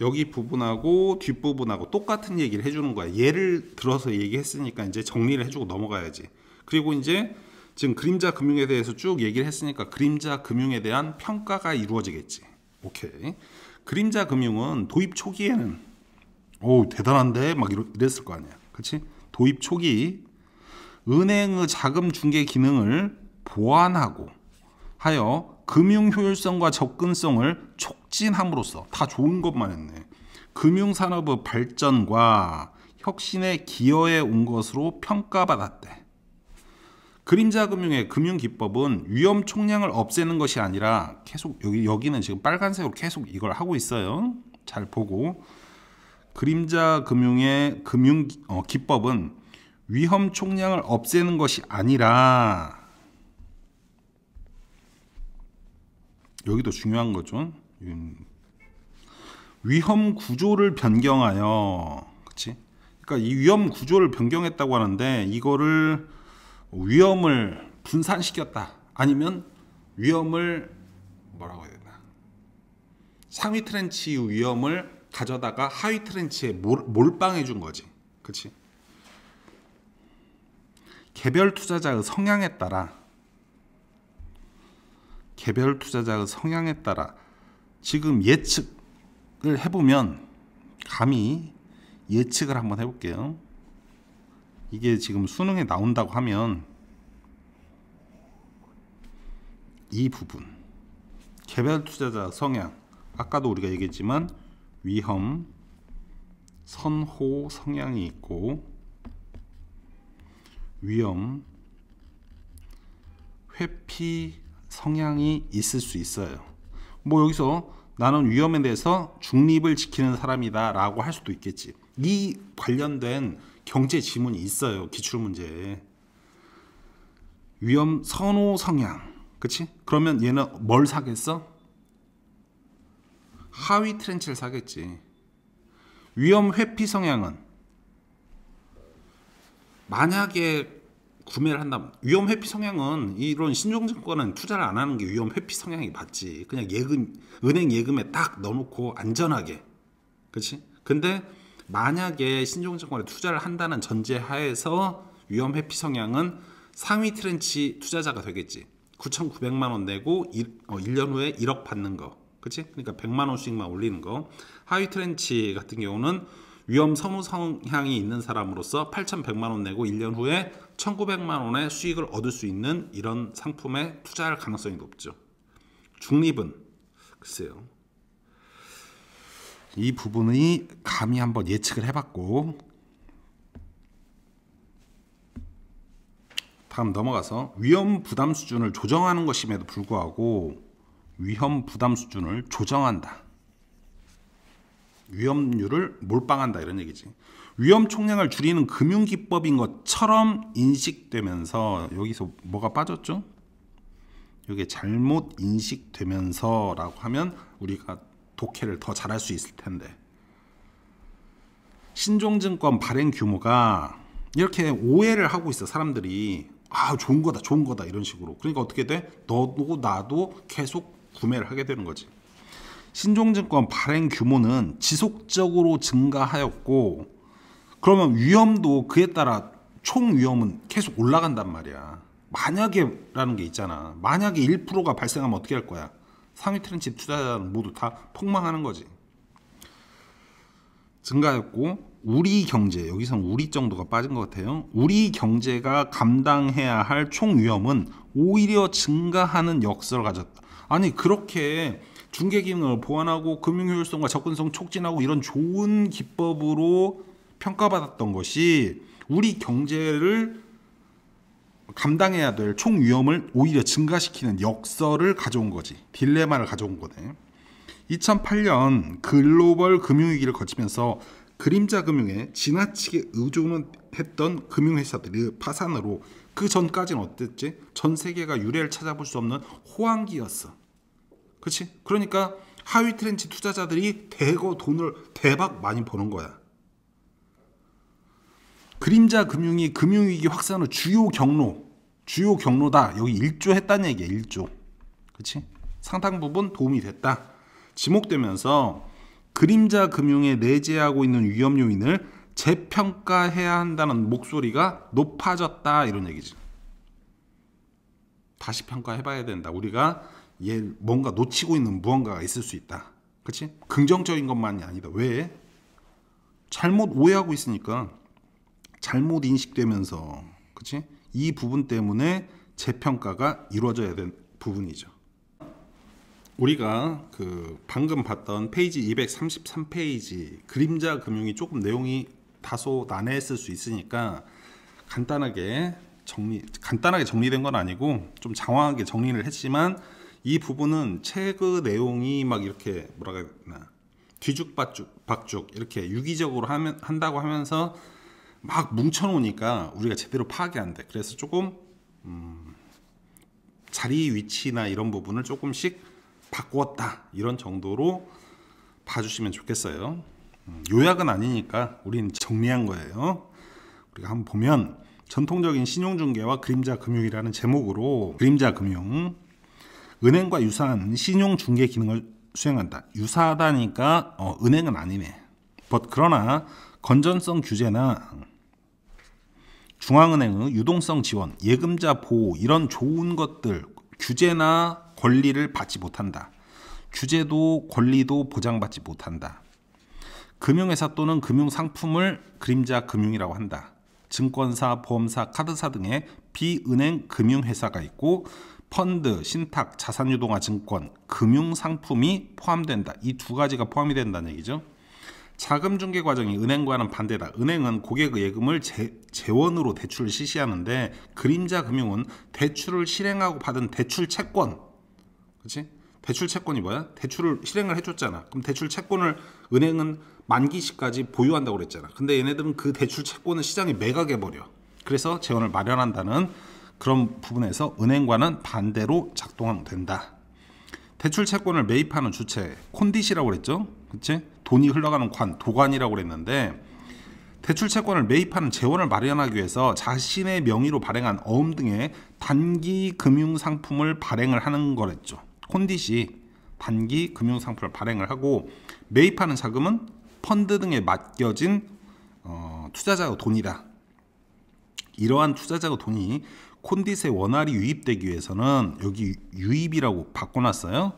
여기 부분하고 뒷부분하고 똑같은 얘기를 해주는 거야. 예를 들어서 얘기했으니까 이제 정리를 해주고 넘어가야지. 그리고 이제 지금 그림자 금융에 대해서 쭉 얘기를 했으니까 그림자 금융에 대한 평가가 이루어지겠지. 오케이. 그림자 금융은 도입 초기에는 오 대단한데 막 이랬을 거 아니야. 그렇지? 도입 초기 은행의 자금 중개 기능을 보완하고 하여 금융 효율성과 접근성을 촉진함으로써 다 좋은 것만 했네. 금융 산업의 발전과 혁신에 기여해 온 것으로 평가받았대. 그림자 금융의 금융 기법은 위험 총량을 없애는 것이 아니라 계속 여기 여기는 지금 빨간색으로 계속 이걸 하고 있어요. 잘 보고 그림자 금융의 금융 어, 기법은 위험 총량을 없애는 것이 아니라 여기도 중요한 거죠. 위험 구조를 변경하여 그치? 그러니까 이 위험 구조를 변경했다고 하는데 이거를 위험을 분산시켰다 아니면 위험을 뭐라고 해야 되나 상위 트렌치 위험을 가져다가 하위 트렌치에 몰, 몰빵해 준 거지 그치 개별 투자자의 성향에 따라 개별 투자자의 성향에 따라 지금 예측을 해보면 감히 예측을 한번 해볼게요. 이게 지금 수능에 나온다고 하면 이 부분 개별 투자자 성향 아까도 우리가 얘기했지만 위험 선호 성향이 있고 위험, 회피 성향이 있을 수 있어요. 뭐 여기서 나는 위험에 대해서 중립을 지키는 사람이다 라고 할 수도 있겠지. 이 관련된 경제 지문이 있어요. 기출문제에. 위험 선호 성향. 그치? 그러면 얘는 뭘 사겠어? 하위 트렌치를 사겠지. 위험 회피 성향은 만약에 구매를 한다. 위험 회피 성향은 이런 신종증권은 투자를 안 하는 게 위험 회피 성향이 맞지. 그냥 예금 은행 예금에 딱 넣어놓고 안전하게, 그렇지? 근데 만약에 신종증권에 투자를 한다는 전제하에서 위험 회피 성향은 상위 트렌치 투자자가 되겠지. 9,900만 원 내고 1, 어, 1년 후에 1억 받는 거, 그렇지? 그러니까 100만 원씩만 올리는 거. 하위 트렌치 같은 경우는 위험 선무 성향이 있는 사람으로서 8,100만 원 내고 1년 후에 1,900만 원의 수익을 얻을 수 있는 이런 상품에 투자할 가능성이 높죠. 중립은 글쎄요. 이 부분이 감히 한번 예측을 해봤고 다음 넘어가서 위험 부담 수준을 조정하는 것임에도 불구하고 위험 부담 수준을 조정한다. 위험률을 몰빵한다 이런 얘기지. 위험 총량을 줄이는 금융 기법인 것처럼 인식되면서 여기서 뭐가 빠졌죠? 이게 잘못 인식되면서라고 하면 우리가 독해를 더 잘할 수 있을 텐데. 신종증권 발행 규모가 이렇게 오해를 하고 있어 사람들이 아 좋은 거다 좋은 거다 이런 식으로 그러니까 어떻게 돼 너도 나도 계속 구매를 하게 되는 거지 신종증권 발행 규모는 지속적으로 증가하였고 그러면 위험도 그에 따라 총 위험은 계속 올라간단 말이야. 만약에라는 게 있잖아. 만약에 1%가 발생하면 어떻게 할 거야? 상위 트렌치 투자자는 모두 다 폭망하는 거지. 증가했고 우리 경제 여기서는 우리 정도가 빠진 것 같아요. 우리 경제가 감당해야 할 총 위험은 오히려 증가하는 역설을 가졌다. 아니 그렇게 중개 기능을 보완하고 금융 효율성과 접근성 촉진하고 이런 좋은 기법으로 평가받았던 것이 우리 경제를 감당해야 될 총 위험을 오히려 증가시키는 역설을 가져온 거지. 딜레마를 가져온 거네. 2008년 글로벌 금융위기를 거치면서 그림자 금융에 지나치게 의존했던 금융회사들이 파산으로 그 전까지는 어땠지? 전 세계가 유례를 찾아볼 수 없는 호황기였어. 그렇지? 그러니까 하위 트렌치 투자자들이 대거 돈을 대박 많이 버는 거야. 그림자 금융이 금융위기 확산의 주요 경로, 주요 경로다. 여기 1조했다는 얘기야, 1조 그렇지? 상당 부분 도움이 됐다. 지목되면서 그림자 금융에 내재하고 있는 위험 요인을 재평가해야 한다는 목소리가 높아졌다 이런 얘기지. 다시 평가해봐야 된다. 우리가 얘 뭔가 놓치고 있는 무언가가 있을 수 있다. 그렇지? 긍정적인 것만이 아니다. 왜? 잘못 오해하고 있으니까 잘못 인식되면서 그렇지? 이 부분 때문에 재평가가 이루어져야 된 부분이죠. 우리가 그 방금 봤던 페이지 233페이지 그림자 금융이 조금 내용이 다소 난해했을 수 있으니까 간단하게 정리 간단하게 정리된 건 아니고 좀 장황하게 정리를 했지만 이 부분은 책의 내용이 막 이렇게 뭐라 해야 되나 뒤죽박죽 박죽 이렇게 유기적으로 하면 한다고 하면서 막 뭉쳐놓으니까 우리가 제대로 파악이 안 돼. 그래서 조금 음, 자리 위치나 이런 부분을 조금씩 바꾸었다 이런 정도로 봐주시면 좋겠어요. 음, 요약은 아니니까 우리는 정리한 거예요. 우리가 한번 보면 전통적인 신용중개와 그림자 금융이라는 제목으로 그림자 금융 은행과 유사한 신용중개 기능을 수행한다. 유사하다니까 어, 은행은 아니네. 벗 그러나 건전성 규제나 중앙은행의 유동성 지원, 예금자 보호 이런 좋은 것들 규제나 권리를 받지 못한다. 규제도 권리도 보장받지 못한다. 금융회사 또는 금융상품을 그림자 금융이라고 한다. 증권사, 보험사, 카드사 등의 비은행 금융회사가 있고 펀드, 신탁, 자산유동화 증권, 금융상품이 포함된다. 이 두 가지가 포함이 된다는 얘기죠. 자금 중개 과정이 은행과는 반대다. 은행은 고객의 예금을 재, 재원으로 대출을 실시하는데 그림자 금융은 대출을 실행하고 받은 대출 채권, 그렇지? 대출 채권이 뭐야? 대출을 실행을 해줬잖아. 그럼 대출 채권을 은행은 만기 시까지 보유한다고 그랬잖아. 근데 얘네들은 그 대출 채권을 시장에 매각해 버려. 그래서 재원을 마련한다는 그런 부분에서 은행과는 반대로 작동된다. 대출 채권을 매입하는 주체 콘디시라고 그랬죠. 그치? 돈이 흘러가는 관 도관이라고 그랬는데 대출 채권을 매입하는 재원을 마련하기 위해서 자신의 명의로 발행한 어음 등의 단기 금융 상품을 발행을 하는 거랬죠. 콘디시 단기 금융 상품을 발행을 하고 매입하는 자금은 펀드 등에 맡겨진 어, 투자자의 돈이다. 이러한 투자자의 돈이 콘딧에 원활히 유입되기 위해서는 여기 유입이라고 바꿔놨어요.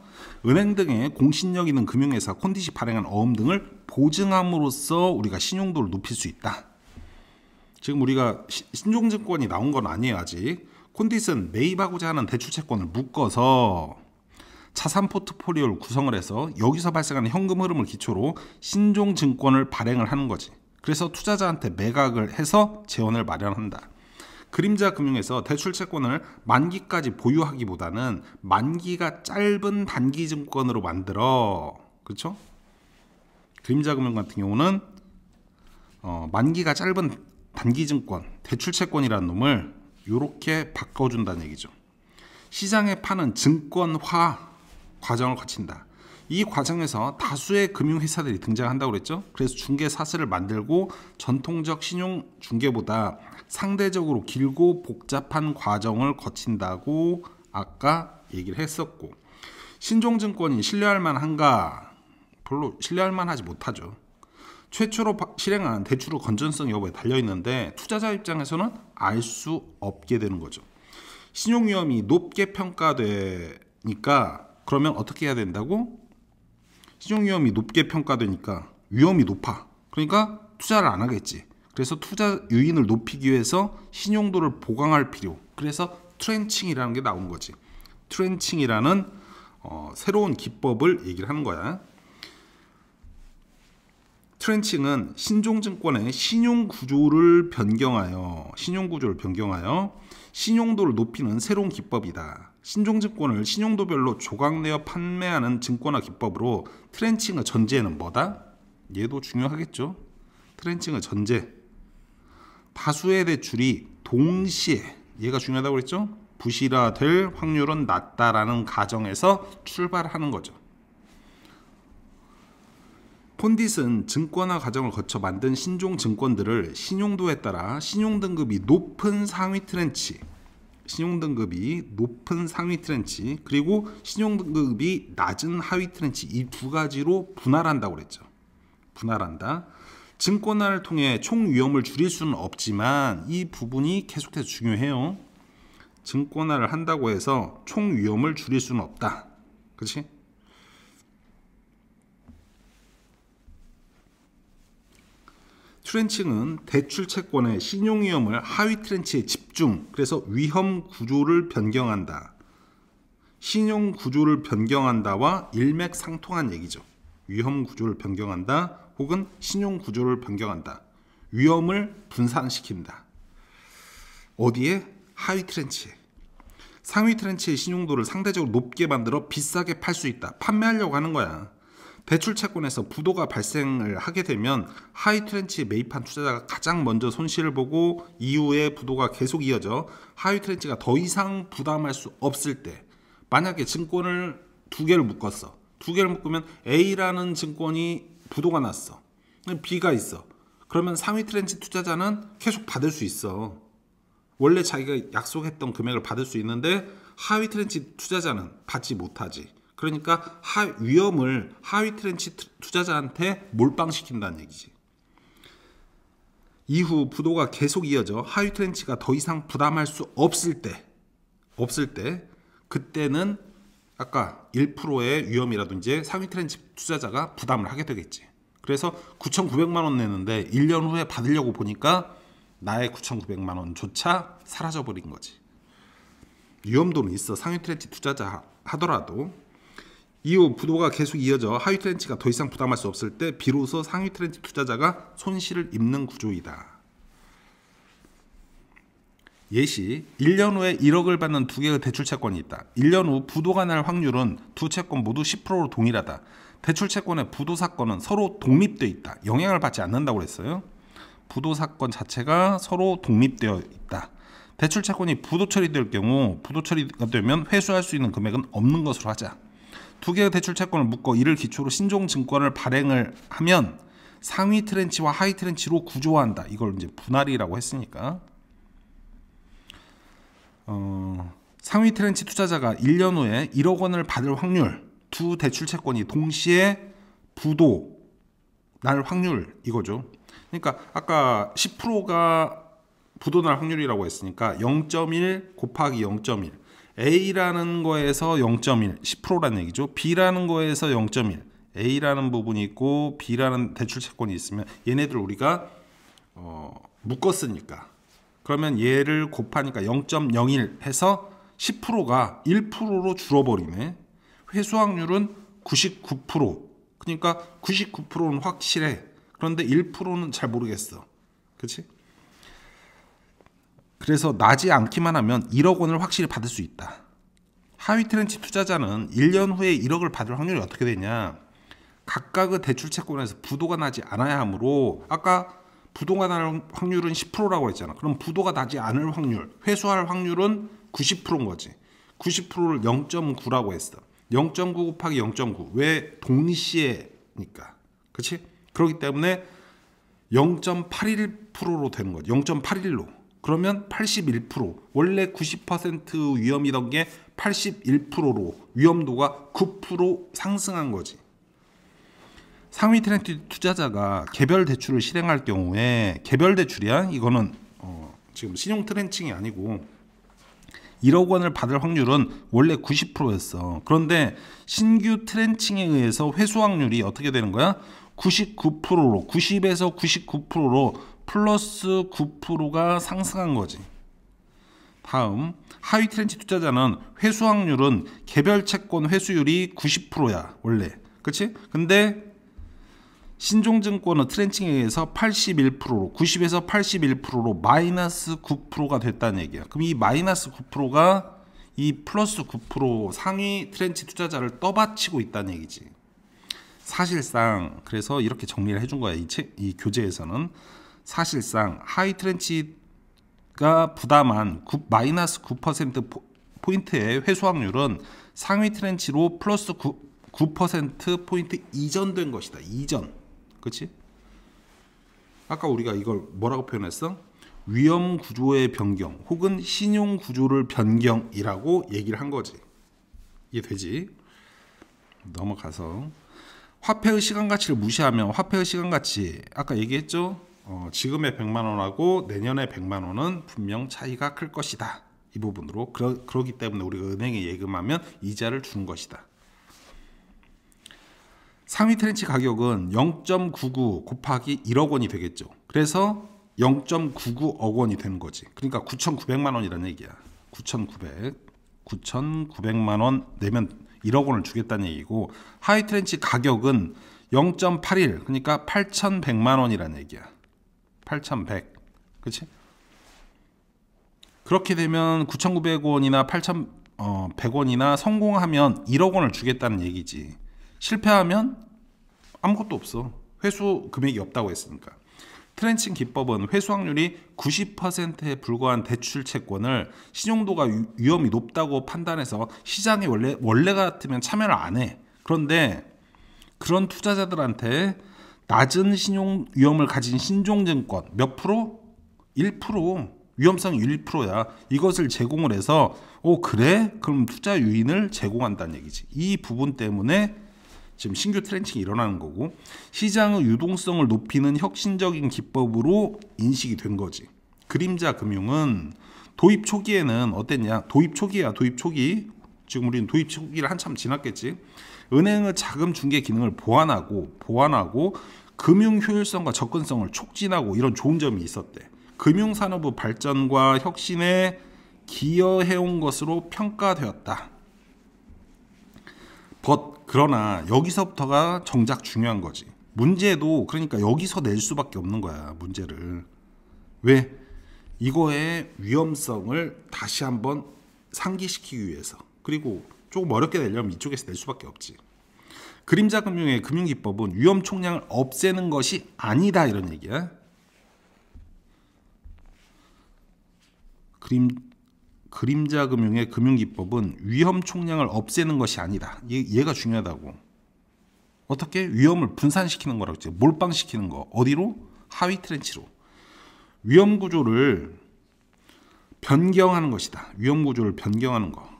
은행 등의 공신력 있는 금융회사 콘딧이 발행한 어음 등을 보증함으로써 우리가 신용도를 높일 수 있다. 지금 우리가 신종증권이 나온 건 아니에요 아직. 콘딧은 매입하고자 하는 대출 채권을 묶어서 자산 포트폴리오를 구성을 해서 여기서 발생하는 현금 흐름을 기초로 신종 증권을 발행을 하는 거지. 그래서 투자자한테 매각을 해서 재원을 마련한다. 그림자 금융에서 대출 채권을 만기까지 보유하기보다는 만기가 짧은 단기 증권으로 만들어. 그렇죠? 그림자 금융 같은 경우는 어, 만기가 짧은 단기 증권, 대출 채권이라는 놈을 이렇게 바꿔준다는 얘기죠. 시장에 파는 증권화 과정을 거친다. 이 과정에서 다수의 금융회사들이 등장한다고 그랬죠. 그래서 중개 사슬을 만들고 전통적 신용 중개보다 상대적으로 길고 복잡한 과정을 거친다고 아까 얘기를 했었고 신종증권이 신뢰할 만한가? 별로 신뢰할 만하지 못하죠. 최초로 실행한 대출의 건전성 여부에 달려 있는데 투자자 입장에서는 알 수 없게 되는 거죠. 신용 위험이 높게 평가되니까 그러면 어떻게 해야 된다고? 시중 위험이 높게 평가되니까 위험이 높아. 그러니까 투자를 안 하겠지. 그래서 투자 유인을 높이기 위해서 신용도를 보강할 필요. 그래서 트렌칭이라는 게 나온 거지. 트렌칭이라는 어, 새로운 기법을 얘기를 하는 거야. 트렌칭은 신종증권의 신용구조를 변경하여 신용구조를 변경하여 신용도를 높이는 새로운 기법이다. 신종증권을 신용도별로 조각내어 판매하는 증권화 기법으로 트렌칭의 전제는 뭐다? 얘도 중요하겠죠. 트렌칭의 전제. 다수의대출이 동시에 얘가 중요하다고 그랬죠? 부실화될 확률은 낮다라는 가정에서 출발하는 거죠. 폰딧은 증권화 과정을 거쳐 만든 신종 증권들을 신용도에 따라 신용등급이 높은 상위 트렌치 신용등급이 높은 상위 트렌치 그리고 신용등급이 낮은 하위 트렌치 이 두 가지로 분할한다고 그랬죠. 분할한다. 증권화를 통해 총 위험을 줄일 수는 없지만 이 부분이 계속해서 중요해요. 증권화를 한다고 해서 총 위험을 줄일 수는 없다. 그렇지? 트렌칭은 대출 채권의 신용 위험을 하위 트렌치에 집중, 그래서 위험 구조를 변경한다. 신용 구조를 변경한다와 일맥상통한 얘기죠. 위험 구조를 변경한다 혹은 신용 구조를 변경한다. 위험을 분산시킨다. 어디에? 하위 트렌치에. 상위 트렌치의 신용도를 상대적으로 높게 만들어 비싸게 팔 수 있다. 판매하려고 하는 거야. 배출 채권에서 부도가 발생을 하게 되면 하이트렌치에 매입한 투자자가 가장 먼저 손실을 보고 이후에 부도가 계속 이어져 하이트렌치가 더 이상 부담할 수 없을 때 만약에 증권을 두 개를 묶었어. 두 개를 묶으면 A라는 증권이 부도가 났어. B가 있어. 그러면 상위 트렌치 투자자는 계속 받을 수 있어. 원래 자기가 약속했던 금액을 받을 수 있는데 하위 트렌치 투자자는 받지 못하지. 그러니까 하, 위험을 하위 트렌치 투자자한테 몰빵시킨다는 얘기지. 이후 부도가 계속 이어져 하위 트렌치가 더 이상 부담할 수 없을 때, 없을 때, 그때는 아까 1%의 위험이라든지 상위 트렌치 투자자가 부담을 하게 되겠지. 그래서 9,900만 원 내는데 1년 후에 받으려고 보니까 나의 9,900만 원조차 사라져 버린 거지. 위험도는 있어 상위 트렌치 투자자 하더라도 이후 부도가 계속 이어져 하위 트렌치가 더 이상 부담할 수 없을 때 비로소 상위 트렌치 투자자가 손실을 입는 구조이다. 예시 1년 후에 1억을 받는 두 개의 대출 채권이 있다. 1년 후 부도가 날 확률은 두 채권 모두 10%로 동일하다. 대출 채권의 부도 사건은 서로 독립되어 있다. 영향을 받지 않는다고 그랬어요. 부도 사건 자체가 서로 독립되어 있다. 대출 채권이 부도 처리될 경우 부도 처리가 되면 회수할 수 있는 금액은 없는 것으로 하자. 두 개의 대출 채권을 묶어 이를 기초로 신종 증권을 발행을 하면 상위 트렌치와 하위 트렌치로 구조화한다. 이걸 이제 분할이라고 했으니까. 어, 상위 트렌치 투자자가 1년 후에 1억 원을 받을 확률, 두 대출 채권이 동시에 부도 날 확률 이거죠. 그러니까 아까 10%가 부도날 확률이라고 했으니까 0.1 곱하기 0.1 A라는 거에서 0.1, 10%라는 얘기죠. B라는 거에서 0.1, A라는 부분이 있고 B라는 대출 채권이 있으면 얘네들 우리가 어, 묶었으니까 그러면 얘를 곱하니까 0.01 해서 10%가 1%로 줄어버리네. 회수확률은 99%. 그러니까 99%는 확실해. 그런데 1%는 잘 모르겠어. 그렇지? 그래서 나지 않기만 하면 1억 원을 확실히 받을 수 있다. 하위 트렌치 투자자는 1년 후에 1억을 받을 확률이 어떻게 되냐? 각각의 그 대출 채권에서 부도가 나지 않아야 하므로 아까 부도가 날 확률은 10%라고 했잖아. 그럼 부도가 나지 않을 확률, 회수할 확률은 90%인 거지. 90%를 0.9라고 했어. 0.9 곱하기 0.9. 왜 동시에니까. 그렇지? 그렇기 때문에 0.81%로 되는 거지. 0.81로. 그러면 81% 원래 90% 위험이던 게 81%로 위험도가 9% 상승한 거지. 상위 트렌드 투자자가 개별 대출을 실행할 경우에 개별 대출이야 이거는 어, 지금 신용 트렌칭이 아니고 1억 원을 받을 확률은 원래 90%였어. 그런데 신규 트렌칭에 의해서 회수 확률이 어떻게 되는 거야? 99%로 90에서 99%로 플러스 9%가 상승한 거지. 다음 하위 트렌치 투자자는 회수 확률은 개별 채권 회수율이 90%야 원래 그치? 근데 신종증권은 트렌칭에 의해서 81%로 90에서 81%로 마이너스 9%가 됐다는 얘기야 그럼 이 마이너스 9%가 이 플러스 9% 상위 트렌치 투자자를 떠받치고 있다는 얘기지 사실상 그래서 이렇게 정리를 해준 거야 이, 책, 이 교재에서는 사실상 하이트렌치가 부담한 9, 마이너스 9% 포, 인트의 회수확률은 상위 트렌치로 플러스 9, 9% 포인트 이전된 것이다. 이전. 그치 아까 우리가 이걸 뭐라고 표현했어? 위험 구조의 변경 혹은 신용 구조를 변경이라고 얘기를 한 거지. 이해되지? 넘어가서 화폐의 시간 가치를 무시하면 화폐의 시간 가치 아까 얘기했죠? 어, 지금의 100만 원하고 내년에 100만 원은 분명 차이가 클 것이다. 이 부분으로 그러, 그러기 때문에 우리가 은행에 예금하면 이자를 준 것이다. 상위 트렌치 가격은 0.99 곱하기 1억 원이 되겠죠. 그래서 0.99억 원이 되는 거지. 그러니까 9,900만 원이라는 얘기야. 9,900, 9,900만 원 내면 1억 원을 주겠다는 얘기고 하위 트렌치 가격은 0.81 그러니까 8,100만 원이라는 얘기야. 8,100. 그렇지? 그렇게 되면 9,900원이나 8,100원이나 어, 성공하면 1억 원을 주겠다는 얘기지. 실패하면 아무것도 없어. 회수 금액이 없다고 했으니까. 트렌칭 기법은 회수 확률이 90%에 불과한 대출 채권을 신용도가 위험이 높다고 판단해서 시장이 원래 원래 같으면 참여를 안 해. 그런데 그런 투자자들한테 낮은 신용 위험을 가진 신종증권 몇 프로? 1% 위험성 1%야. 이것을 제공을 해서 오 그래? 그럼 투자 유인을 제공한다는 얘기지. 이 부분 때문에 지금 신규 트렌칭이 일어나는 거고 시장의 유동성을 높이는 혁신적인 기법으로 인식이 된 거지. 그림자 금융은 도입 초기에는 어땠냐? 도입 초기야, 도입 초기. 지금 우리는 도입 초기를 한참 지났겠지. 은행의 자금 중개 기능을 보완하고 보완하고 금융 효율성과 접근성을 촉진하고 이런 좋은 점이 있었대. 금융 산업의 발전과 혁신에 기여해 온 것으로 평가되었다. 벗 그러나 여기서부터가 정작 중요한 거지. 문제도 그러니까 여기서 낼 수밖에 없는 거야 문제를 왜 이거의 위험성을 다시 한번 상기시키기 위해서 그리고 조금 어렵게 내려면 이쪽에서 낼 수밖에 없지. 그림자 금융의 금융기법은 위험 총량을 없애는 것이 아니다 이런 얘기야. 그림 그림자 금융의 금융기법은 위험 총량을 없애는 것이 아니다. 얘, 가 중요하다고. 어떻게 위험을 분산시키는 거라고 했지? 몰빵시키는 거 어디로? 하위 트렌치로. 위험 구조를 변경하는 것이다. 위험 구조를 변경하는 거.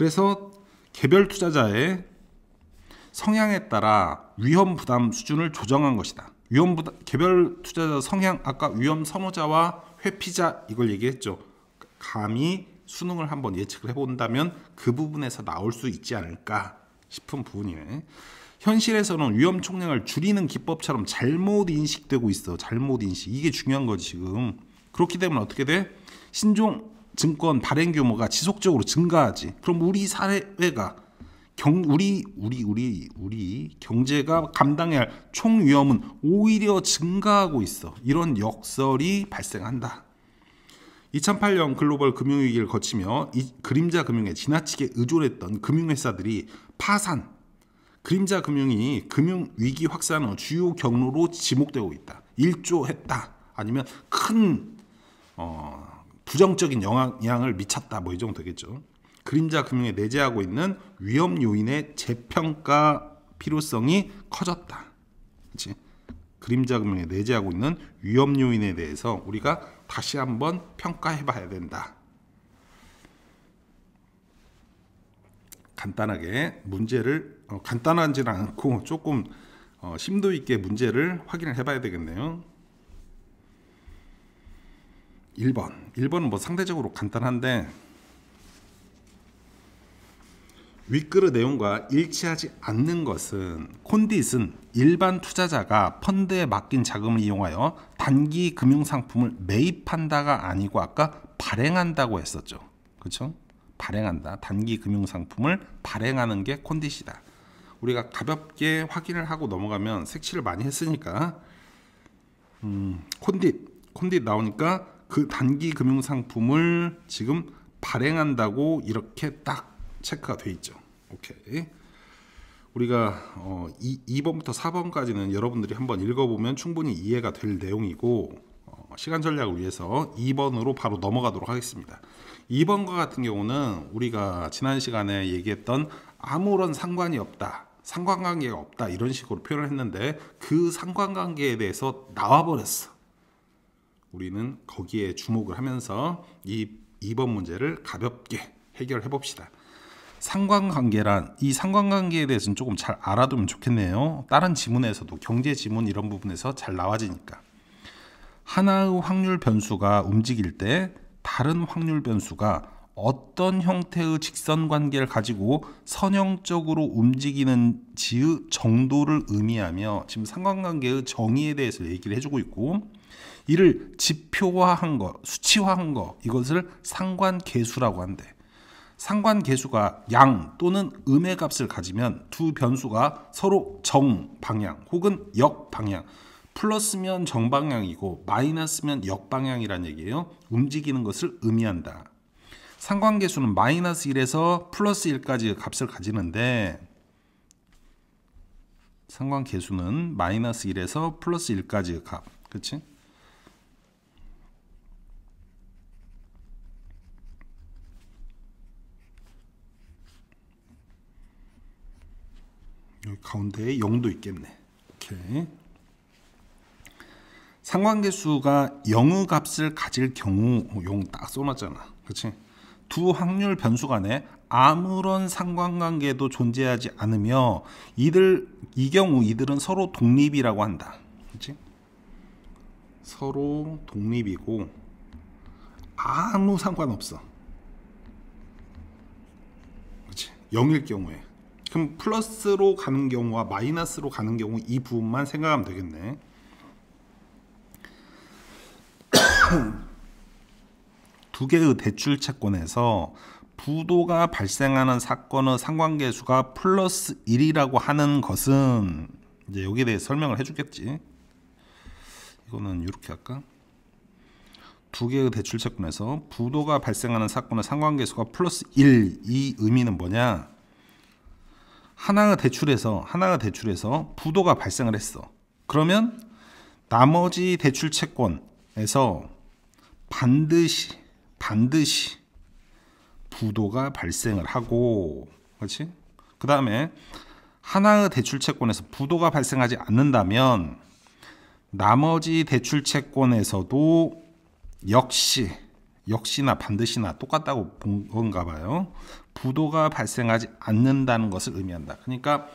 그래서 개별 투자자의 성향에 따라 위험 부담 수준을 조정한 것이다. 위험 부담, 개별 투자자 성향 아까 위험 선호자와 회피자 이걸 얘기했죠. 감히 수능을 한번 예측을 해본다면 그 부분에서 나올 수 있지 않을까 싶은 부분이네. 현실에서는 위험 총량을 줄이는 기법처럼 잘못 인식되고 있어. 잘못 인식. 이게 중요한 거지 지금. 그렇기 때문에 어떻게 돼? 신종 증권 발행 규모가 지속적으로 증가하지. 그럼 우리 사회가 경 우리 우리 우리 우리 경제가 감당해야 할 총 위험은 오히려 증가하고 있어. 이런 역설이 발생한다. 2008년 글로벌 금융위기를 거치며 그림자 금융에 지나치게 의존했던 금융회사들이 파산, 그림자 금융이 금융위기 확산의 주요 경로로 지목되고 있다. 일조했다. 아니면 큰, 어, 부정적인 영향을 미쳤다 뭐 이 정도 되겠죠. 그림자 금융에 내재하고 있는 위험 요인의 재평가 필요성이 커졌다. 그렇지? 그림자 금융에 내재하고 있는 위험 요인에 대해서 우리가 다시 한번 평가해 봐야 된다. 간단하게 문제를 어, 간단하지는 않고 조금 어, 심도 있게 문제를 확인을 해봐야 되겠네요. 1번. 1번은 뭐 상대적으로 간단한데 윗그릇 내용과 일치하지 않는 것은 콘디슨 일반 투자자가 펀드에 맡긴 자금을 이용하여 단기 금융 상품을 매입한다가 아니고 아까 발행한다고 했었죠. 그렇죠? 발행한다. 단기 금융 상품을 발행하는 게콘디이다 우리가 가볍게 확인을 하고 넘어가면 색칠을 많이 했으니까 음, 콘딧 콘딧 나오니까 그 단기 금융 상품을 지금 발행한다고 이렇게 딱 체크가 돼 있죠. 오케이. 우리가 어, 2, 번부터 4번까지는 여러분들이 한번 읽어보면 충분히 이해가 될 내용이고 어, 시간 전략을 위해서 2번으로 바로 넘어가도록 하겠습니다. 2번과 같은 경우는 우리가 지난 시간에 얘기했던 아무런 상관이 없다. 상관관계가 없다 이런 식으로 표현을 했는데 그 상관관계에 대해서 나와버렸어 우리는 거기에 주목을 하면서 이 2번 문제를 가볍게 해결해 봅시다. 상관관계란 이 상관관계에 대해서는 조금 잘 알아두면 좋겠네요. 다른 지문에서도 경제 지문 이런 부분에서 잘 나와지니까 하나의 확률 변수가 움직일 때 다른 확률 변수가 어떤 형태의 직선 관계를 가지고 선형적으로 움직이는 지의 정도를 의미하며 지금 상관관계의 정의에 대해서 얘기를 해주고 있고 이를 지표화한 것, 수치화한 것, 이것을 상관계수라고 한대. 상관계수가 양 또는 음의 값을 가지면 두 변수가 서로 정방향 혹은 역방향, 플러스면 정방향이고 마이너스면 역방향이란 얘기예요. 움직이는 것을 의미한다. 상관계수는 마이너스 1에서 플러스 1까지 의 값을 가지는데 상관계수는 마이너스 1에서 플러스 1까지 의 값, 그치? 여기 가운데에 0도 있겠네. 이렇게. 상관계수가 0의 값을 가질 경우 0딱 어, 써놨잖아. 그렇지? 두 확률 변수 간에 아무런 상관관계도 존재하지 않으며 이들 이 경우 이들은 서로 독립이라고 한다. 그렇지? 서로 독립이고 아무 상관없어. 그렇지? 0일 경우에 그럼 플러스로 가는 경우와 마이너스로 가는 경우 이 부분만 생각하면 되겠네. 두 개의 대출 채권에서 부도가 발생하는 사건의 상관계수가 플러스 1이라고 하는 것은 이제 여기에 대해 설명을 해주겠지. 이거는 이렇게 할까? 두 개의 대출 채권에서 부도가 발생하는 사건의 상관계수가 플러스 1, 이 의미는 뭐냐? 하나가 대출해서 하나가 대출해서 부도가 발생을 했어. 그러면 나머지 대출 채권에서 반드시 반드시 부도가 발생을 하고 그렇지? 그 다음에 하나의 대출 채권에서 부도가 발생하지 않는다면 나머지 대출 채권에서도 역시 역시나 반드시나 똑같다고 본 건가 봐요. 부도가 발생하지 않는다는 것을 의미한다. 그러니까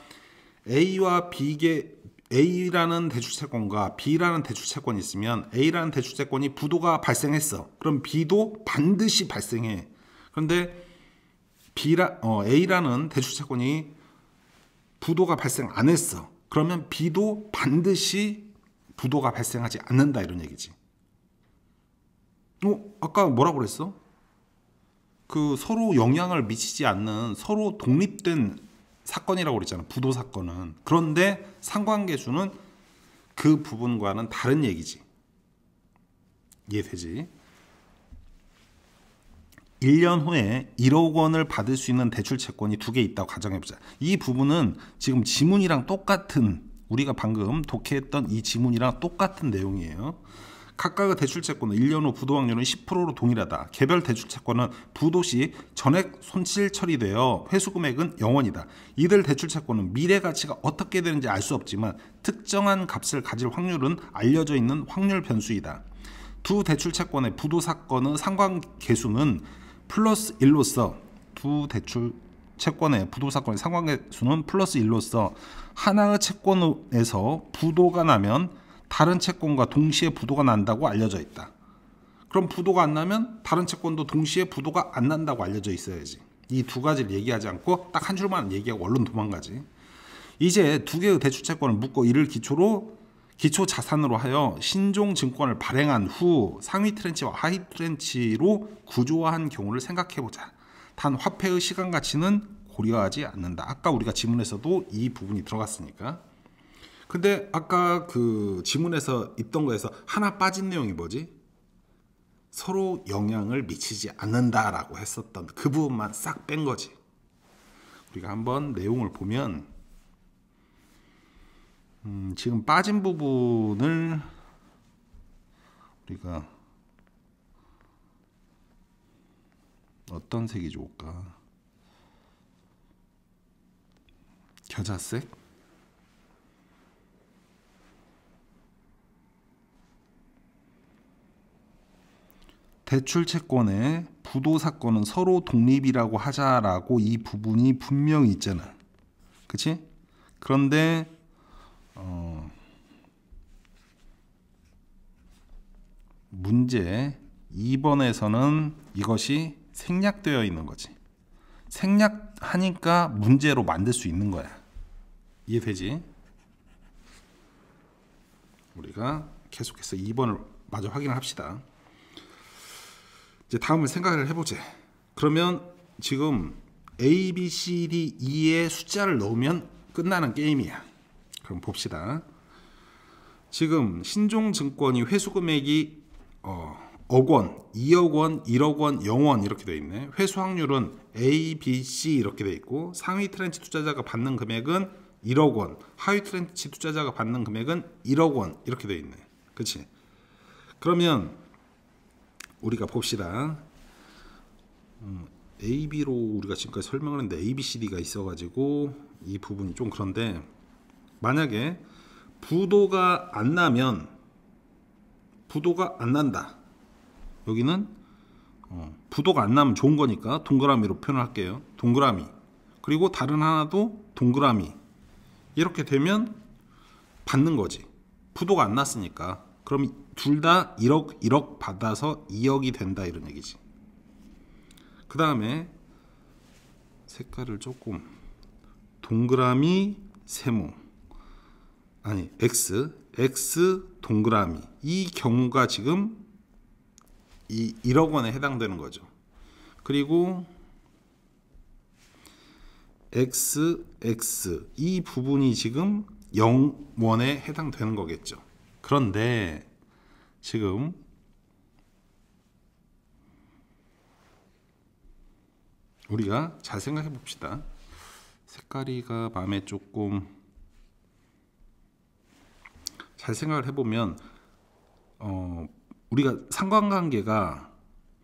A와 B게 A라는 대주채권과 B라는 대주채권이 있으면 A라는 대주채권이 부도가 발생했어. 그럼 B도 반드시 발생해. 그런데 B라 어, A라는 대주채권이 부도가 발생 안 했어. 그러면 B도 반드시 부도가 발생하지 않는다 이런 얘기지. 어, 아까 뭐라고 그랬어? 그 서로 영향을 미치지 않는 서로 독립된 사건이라고 그랬잖아. 부도 사건은. 그런데 상관계수는 그 부분과는 다른 얘기지. 이해되지? 1년 후에 1억 원을 받을 수 있는 대출 채권이 두 개 있다고 가정해보자. 이 부분은 지금 지문이랑 똑같은 우리가 방금 독해했던 이 지문이랑 똑같은 내용이에요. 각각의 대출 채권은 1년 후 부도 확률은 10%로 동일하다. 개별 대출 채권은 부도 시 전액 손실 처리되어 회수 금액은 0원이다. 이들 대출 채권은 미래 가치가 어떻게 되는지 알 수 없지만 특정한 값을 가질 확률은 알려져 있는 확률 변수이다. 두 대출 채권의 부도 사건의 상관 계수는 플러스 1로서 두 대출 채권의 부도 사건의 상관계수는 플러스 1로서 하나의 채권에서 부도가 나면 다른 채권과 동시에 부도가 난다고 알려져 있다. 그럼 부도가 안 나면 다른 채권도 동시에 부도가 안 난다고 알려져 있어야지. 이 두 가지를 얘기하지 않고 딱 한 줄만 얘기하고 언론 도망가지. 이제 두 개의 대출 채권을 묶고 이를 기초로 기초 자산으로 하여 신종 증권을 발행한 후 상위 트렌치와 하위 트렌치로 구조화한 경우를 생각해 보자. 단 화폐의 시간 가치는 고려하지 않는다. 아까 우리가 지문에서도 이 부분이 들어갔으니까. 근데 아까 그 지문에서 있던 거에서 하나 빠진 내용이 뭐지? 서로 영향을 미치지 않는다라고 했었던 그 부분만 싹 뺀 거지. 우리가 한번 내용을 보면 음 지금 빠진 부분을 우리가 어떤 색이 좋을까? 겨자색? 대출 채권의 부도 사건은 서로 독립이라고 하자라고 이 부분이 분명히 있잖아. 그치? 그런데 어 문제 2번에서는 이것이 생략되어 있는 거지. 생략하니까 문제로 만들 수 있는 거야. 이해되지? 우리가 계속해서 2번을 마저 확인을 합시다. 이제 다음을 생각을 해보지. 그러면 지금 A, B, C, D, E의 숫자를 넣으면 끝나는 게임이야. 그럼 봅시다. 지금 신종증권이 회수금액이 어, 억원, 2억 원, 1억 원, 0원 이렇게 돼 있네. 회수 확률은 A, B, C 이렇게 돼 있고 상위 트렌치 투자자가 받는 금액은 1억 원, 하위 트렌치 투자자가 받는 금액은 1억 원 이렇게 돼 있네. 그렇 그러면 우리가 봅시다. 음, AB로 우리가 지금까지 설명하는데 ABCD가 있어가지고 이 부분이 좀 그런데 만약에 부도가 안 나면 부도가 안 난다. 여기는 어, 부도가 안 나면 좋은 거니까 동그라미로 표현할게요. 을 동그라미. 그리고 다른 하나도 동그라미. 이렇게 되면 받는 거지. 부도가 안 났으니까. 그럼 둘 다 1억 1억 받아서 2억이 된다 이런 얘기지. 그 다음에 색깔을 조금 동그라미 세모 아니 x x 동그라미 이 경우가 지금 이 1억 원에 해당되는 거죠. 그리고 x x 이 부분이 지금 0원에 해당되는 거겠죠. 그런데 지금 우리가 잘 생각해 봅시다. 색깔이가 마음에 조금 잘 생각을 해보면 어 우리가 상관관계가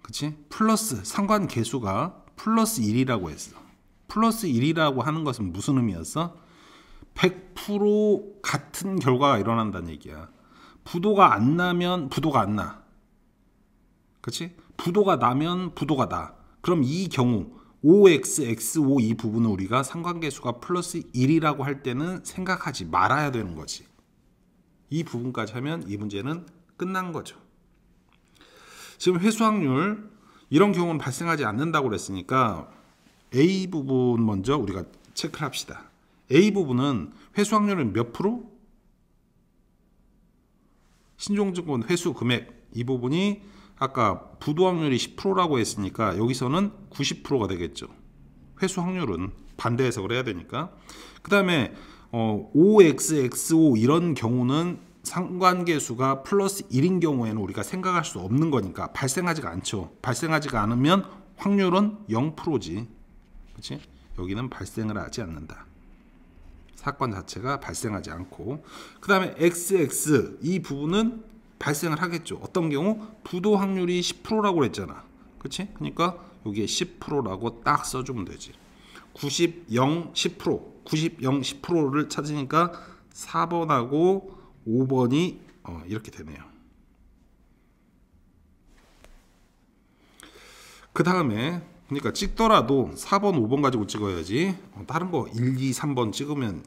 그치 플러스 상관계수가 플러스 1이라고 했어. 플러스 1이라고 하는 것은 무슨 의미였어? 100% 같은 결과가 일어난다는 얘기야. 부도가 안 나면 부도가 안 나. 그렇지? 부도가 나면 부도가 나. 그럼 이 경우 o x x5 이부분은 우리가 상관계수가 플러스 1이라고 할 때는 생각하지 말아야 되는 거지. 이 부분까지 하면 이 문제는 끝난 거죠. 지금 회수 확률 이런 경우는 발생하지 않는다고 그랬으니까 A 부분 먼저 우리가 체크를 합시다. A 부분은 회수 확률은 몇 프로? 신종증권 회수 금액 이 부분이 아까 부도 확률이 10%라고 했으니까 여기서는 90%가 되겠죠. 회수 확률은 반대 해서그래야 되니까. 그 다음에 어, OXXO 이런 경우는 상관계수가 플러스 1인 경우에는 우리가 생각할 수 없는 거니까 발생하지가 않죠. 발생하지가 않으면 확률은 0%지. 그렇지? 여기는 발생을 하지 않는다. 사건 자체가 발생하지 않고 그 다음에 XX 이 부분은 발생을 하겠죠 어떤 경우 부도 확률이 10%라고 그랬잖아 그치? 그러니까 여기에 10%라고 딱 써주면 되지 90, 0, 10% 90, 0, 10%를 찾으니까 4번하고 5번이 어, 이렇게 되네요 그 다음에 그러니까 찍더라도 4번, 5번 가지고 찍어야지 어, 다른 거 1, 2, 3번 찍으면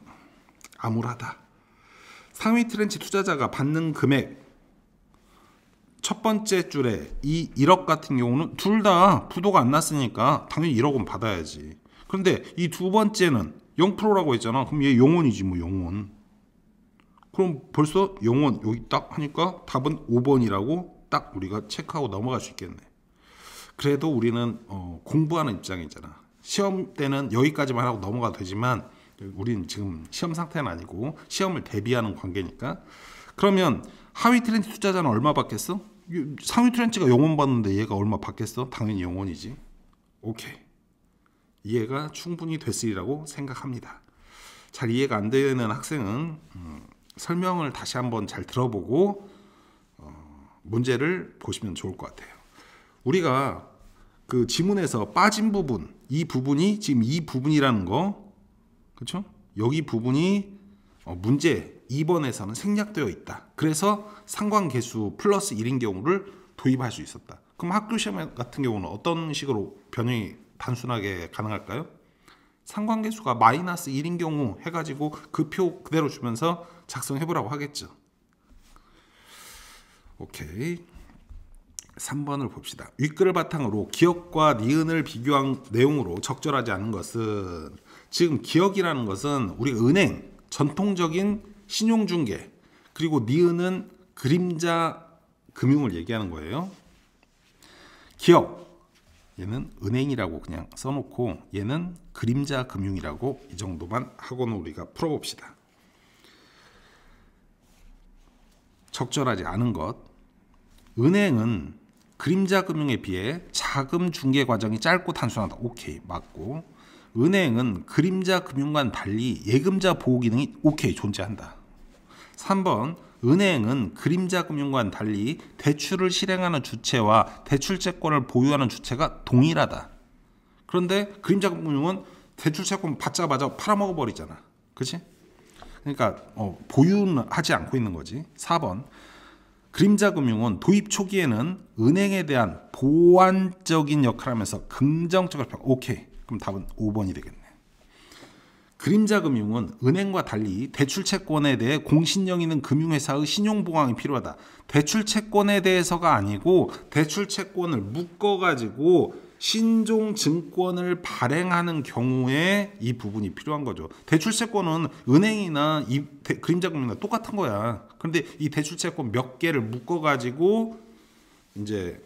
암울하다. 상위 트렌치 투자자가 받는 금액 첫 번째 줄에 이 1억 같은 경우는 둘 다 부도가 안 났으니까 당연히 1억은 받아야지. 그런데 이 두 번째는 0%라고 했잖아. 그럼 얘 영혼이지 뭐 영혼. 그럼 벌써 영혼 여기 딱 하니까 답은 5번이라고 딱 우리가 체크하고 넘어갈 수 있겠네. 그래도 우리는 어, 공부하는 입장이잖아. 시험 때는 여기까지만 하고 넘어가도 되지만 우리는 지금 시험 상태는 아니고 시험을 대비하는 관계니까 그러면 하위 트렌치 투자자는 얼마 받겠어? 상위 트렌치가 영원 받는데 얘가 얼마 받겠어? 당연히 영원이지. 오케이. 이해가 충분히 됐으리라고 생각합니다. 잘 이해가 안 되는 학생은 음, 설명을 다시 한번 잘 들어보고 어, 문제를 보시면 좋을 것 같아요. 우리가 그 지문에서 빠진 부분 이 부분이 지금 이 부분이라는 거 그렇죠? 여기 부분이 어, 문제 2번에서는 생략되어 있다. 그래서 상관 계수 플러스 1인 경우를 도입할 수 있었다. 그럼 학교 시험 같은 경우는 어떤 식으로 변형이 단순하게 가능할까요? 상관 계수가 마이너스 1인 경우 해가지고 그 표 그대로 주면서 작성해보라고 하겠죠. 오케이. 3번을 봅시다. 윗글을 바탕으로 기억과 니은을 비교한 내용으로 적절하지 않은 것은 지금 기억이라는 것은 우리 은행 전통적인 신용중개 그리고 니은은 그림자 금융을 얘기하는 거예요. 기억 얘는 은행이라고 그냥 써놓고 얘는 그림자 금융이라고 이 정도만 하고는 우리가 풀어봅시다. 적절하지 않은 것 은행은 그림자 금융에 비해 자금 중개 과정이 짧고 단순하다. 오케이 맞고 은행은 그림자 금융과는 달리 예금자 보호 기능이 오케이 존재한다. 3번 은행은 그림자 금융과는 달리 대출을 실행하는 주체와 대출 채권을 보유하는 주체가 동일하다. 그런데 그림자 금융은 대출 채권 받자마자 팔아먹어 버리잖아. 그치 그러니까 어, 보유는 하지 않고 있는 거지. 4번 그림자금융은 도입 초기에는 은행에 대한 보완적인 역할을 하면서 긍정적으로 평 오케이 그럼 답은 5번이 되겠네 그림자금융은 은행과 달리 대출채권에 대해 공신력 있는 금융회사의 신용보강이 필요하다 대출채권에 대해서가 아니고 대출채권을 묶어가지고 신종 증권을 발행하는 경우에 이 부분이 필요한 거죠. 대출채권은 은행이나 이 대, 그림자금이나 똑같은 거야. 그런데 이 대출채권 몇 개를 묶어 가지고 이제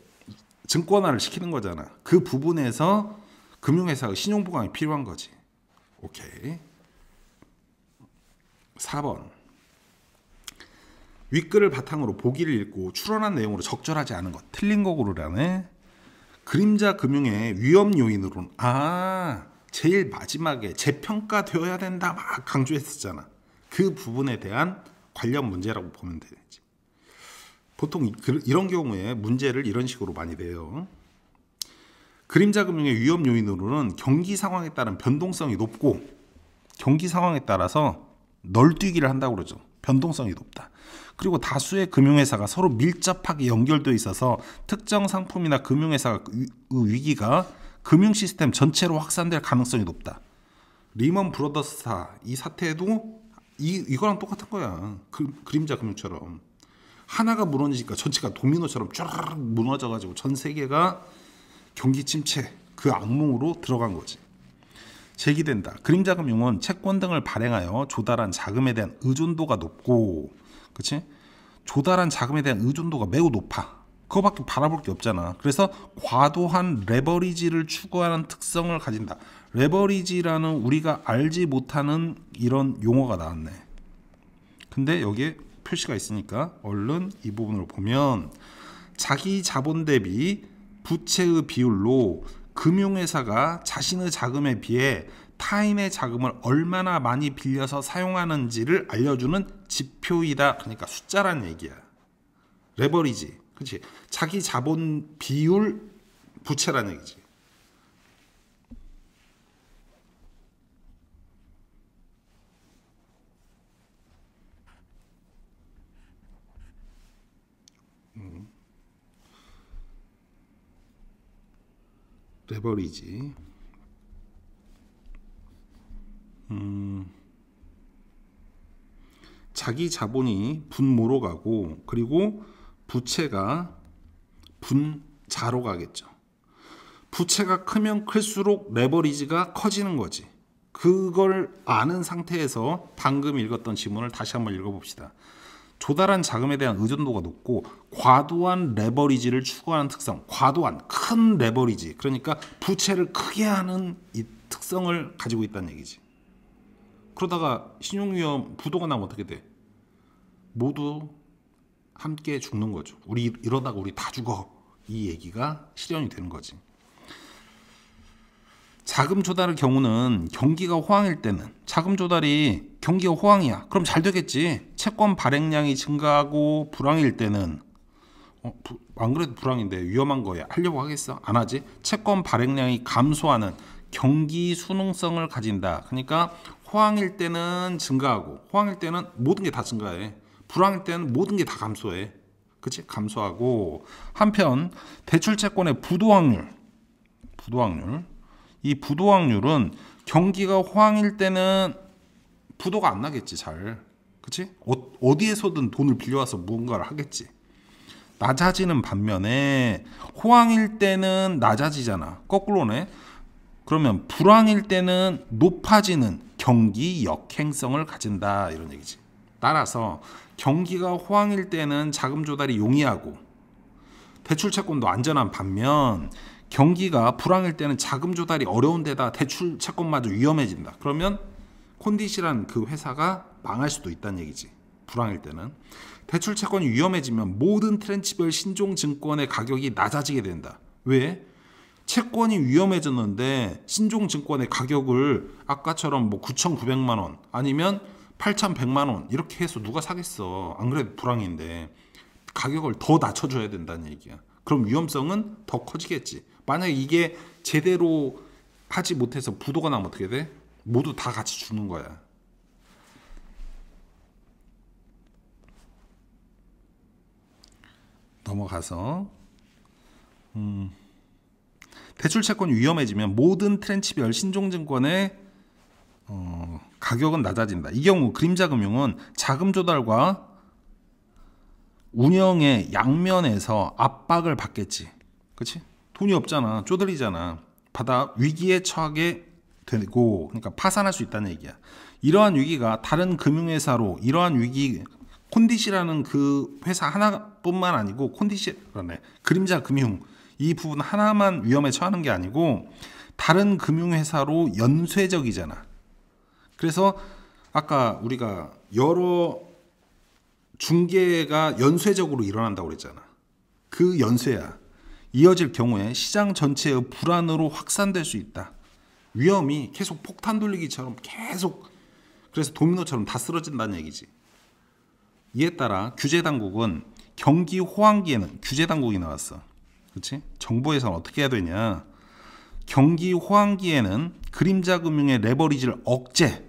증권화를 시키는 거잖아. 그 부분에서 금융회사 신용보강이 필요한 거지. 오케이. 4번. 윗글을 바탕으로 보기를 읽고 추론한 내용으로 적절하지 않은 것. 틀린 거 고르라네. 그림자 금융의 위험 요인으로는 아 제일 마지막에 재평가되어야 된다 막 강조했었잖아. 그 부분에 대한 관련 문제라고 보면 되지. 보통 그, 이런 경우에 문제를 이런 식으로 많이 돼요 그림자 금융의 위험 요인으로는 경기 상황에 따른 변동성이 높고 경기 상황에 따라서 널뛰기를 한다고 그러죠. 변동성이 높다. 그리고 다수의 금융회사가 서로 밀접하게 연결돼 있어서 특정 상품이나 금융회사 그 위기가 금융 시스템 전체로 확산될 가능성이 높다. 리먼 브로더스 사 이 사태도 이 이거랑 똑같은 거야. 그, 그림자 금융처럼 하나가 무너지니까 전체가 도미노처럼 쫙 무너져가지고 전 세계가 경기 침체 그 악몽으로 들어간 거지. 제기된다. 그림자금 융은 채권 등을 발행하여 조달한 자금에 대한 의존도가 높고 그치? 조달한 자금에 대한 의존도가 매우 높아. 그거밖에 바라볼 게 없잖아. 그래서 과도한 레버리지를 추구하는 특성을 가진다. 레버리지라는 우리가 알지 못하는 이런 용어가 나왔네. 근데 여기에 표시가 있으니까 얼른 이 부분을 보면 자기 자본 대비 부채의 비율로 금융회사가 자신의 자금에 비해 타임의 자금을 얼마나 많이 빌려서 사용하는지를 알려주는 지표이다. 그러니까 숫자란 얘기야. 레버리지. 그렇지. 자기 자본 비율 부채란 얘기지. 음. 레버리지. 음. 자기 자본이 분모로 가고 그리고 부채가 분자로 가겠죠. 부채가 크면 클수록 레버리지가 커지는 거지. 그걸 아는 상태에서 방금 읽었던 지문을 다시 한번 읽어봅시다. 조달한 자금에 대한 의존도가 높고 과도한 레버리지를 추구하는 특성, 과도한 큰 레버리지, 그러니까 부채를 크게 하는 이 특성을 가지고 있다는 얘기지. 그러다가 신용위험 부도가 나면 어떻게 돼? 모두 함께 죽는 거죠. 우리 이러다가 우리 다 죽어. 이 얘기가 실현이 되는 거지. 자금 조달의 경우는 경기가 호황일 때는 자금 조달이 경기가 호황이야. 그럼 잘 되겠지. 채권 발행량이 증가하고 불황일 때는 어, 부, 안 그래도 불황인데 위험한 거야. 하려고 하겠어? 안 하지. 채권 발행량이 감소하는 경기 수능성을 가진다. 그러니까 호황일 때는 증가하고 호황일 때는 모든 게 다 증가해. 불황일 때는 모든 게 다 감소해. 그치? 감소하고 한편 대출 채권의 부도확률 부도확률 이 부도확률은 경기가 호황일 때는 부도가 안 나겠지 잘 그치? 어, 어 디에서든 돈을 빌려와서 무언가를 하겠지 낮아지는 반면에 호황일 때는 낮아지잖아 거꾸로네 그러면 불황일 때는 높아지는 경기 역행성을 가진다 이런 얘기지. 따라서 경기가 호황일 때는 자금 조달이 용이하고 대출 채권도 안전한 반면 경기가 불황일 때는 자금 조달이 어려운 데다 대출 채권마저 위험해진다. 그러면 콘디시라는 그 회사가 망할 수도 있다는 얘기지. 불황일 때는 대출 채권이 위험해지면 모든 트렌치별 신종 증권의 가격이 낮아지게 된다. 왜? 채권이 위험해졌는데 신종증권의 가격을 아까처럼 뭐 9,900만 원 아니면 8,100만 원 이렇게 해서 누가 사겠어? 안 그래도 불황인데 가격을 더 낮춰줘야 된다는 얘기야. 그럼 위험성은 더 커지겠지. 만약에 이게 제대로 하지 못해서 부도가 나면 어떻게 돼? 모두 다 같이 주는 거야. 넘어가서 음. 대출 채권이 위험해지면 모든 트렌치별 신종증권의 어, 가격은 낮아진다. 이 경우 그림자금융은 자금 조달과 운영의 양면에서 압박을 받겠지. 그렇지? 돈이 없잖아. 쪼들리잖아. 받아 위기에 처하게 되고 그러니까 파산할 수 있다는 얘기야. 이러한 위기가 다른 금융회사로 이러한 위기 콘디시라는 그 회사 하나뿐만 아니고 콘디시그러네 그림자 금융 이 부분 하나만 위험에 처하는 게 아니고 다른 금융회사로 연쇄적이잖아. 그래서 아까 우리가 여러 중개가 연쇄적으로 일어난다고 그랬잖아. 그 연쇄야. 이어질 경우에 시장 전체의 불안으로 확산될 수 있다. 위험이 계속 폭탄 돌리기처럼 계속 그래서 도미노처럼 다 쓰러진다는 얘기지. 이에 따라 규제 당국은 경기 호황기에는 규제 당국이 나왔어. 그렇지? 정부에서는 어떻게 해야 되냐? 경기 호황기에는 그림자 금융의 레버리지를 억제,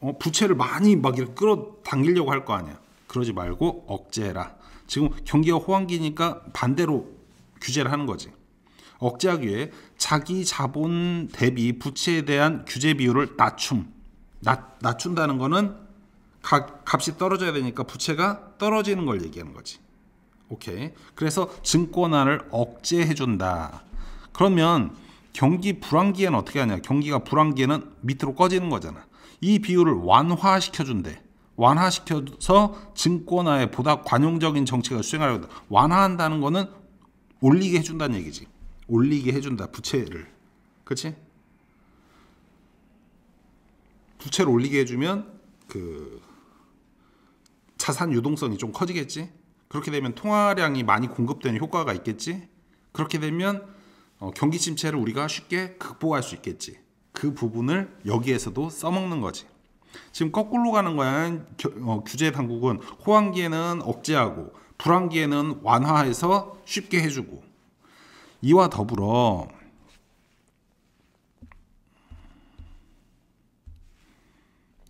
어, 부채를 많이 막 끌어당기려고 할 거 아니야. 그러지 말고 억제해라. 지금 경기가 호황기니까 반대로 규제를 하는 거지. 억제하기 위해 자기 자본 대비 부채에 대한 규제 비율을 낮춤. 낮, 낮춘다는 거는 가, 값이 떨어져야 되니까 부채가 떨어지는 걸 얘기하는 거지. 오케이. 그래서 증권화를 억제해 준다. 그러면 경기 불황기에는 어떻게 하냐? 경기가 불황기에는 밑으로 꺼지는 거잖아. 이 비율을 완화시켜 준대. 완화시켜서 증권화에 보다 관용적인 정책을 수행하려고 한다. 완화한다는 거는 올리게 해 준다는 얘기지. 올리게 해 준다. 부채를. 그렇지? 부채를 올리게 해 주면 그 자산 유동성이 좀 커지겠지? 그렇게 되면 통화량이 많이 공급되는 효과가 있겠지. 그렇게 되면 어, 경기 침체를 우리가 쉽게 극복할 수 있겠지. 그 부분을 여기에서도 써먹는 거지. 지금 거꾸로 가는 거야. 어, 규제 당국은 호황기에는 억제하고 불황기에는 완화해서 쉽게 해주고 이와 더불어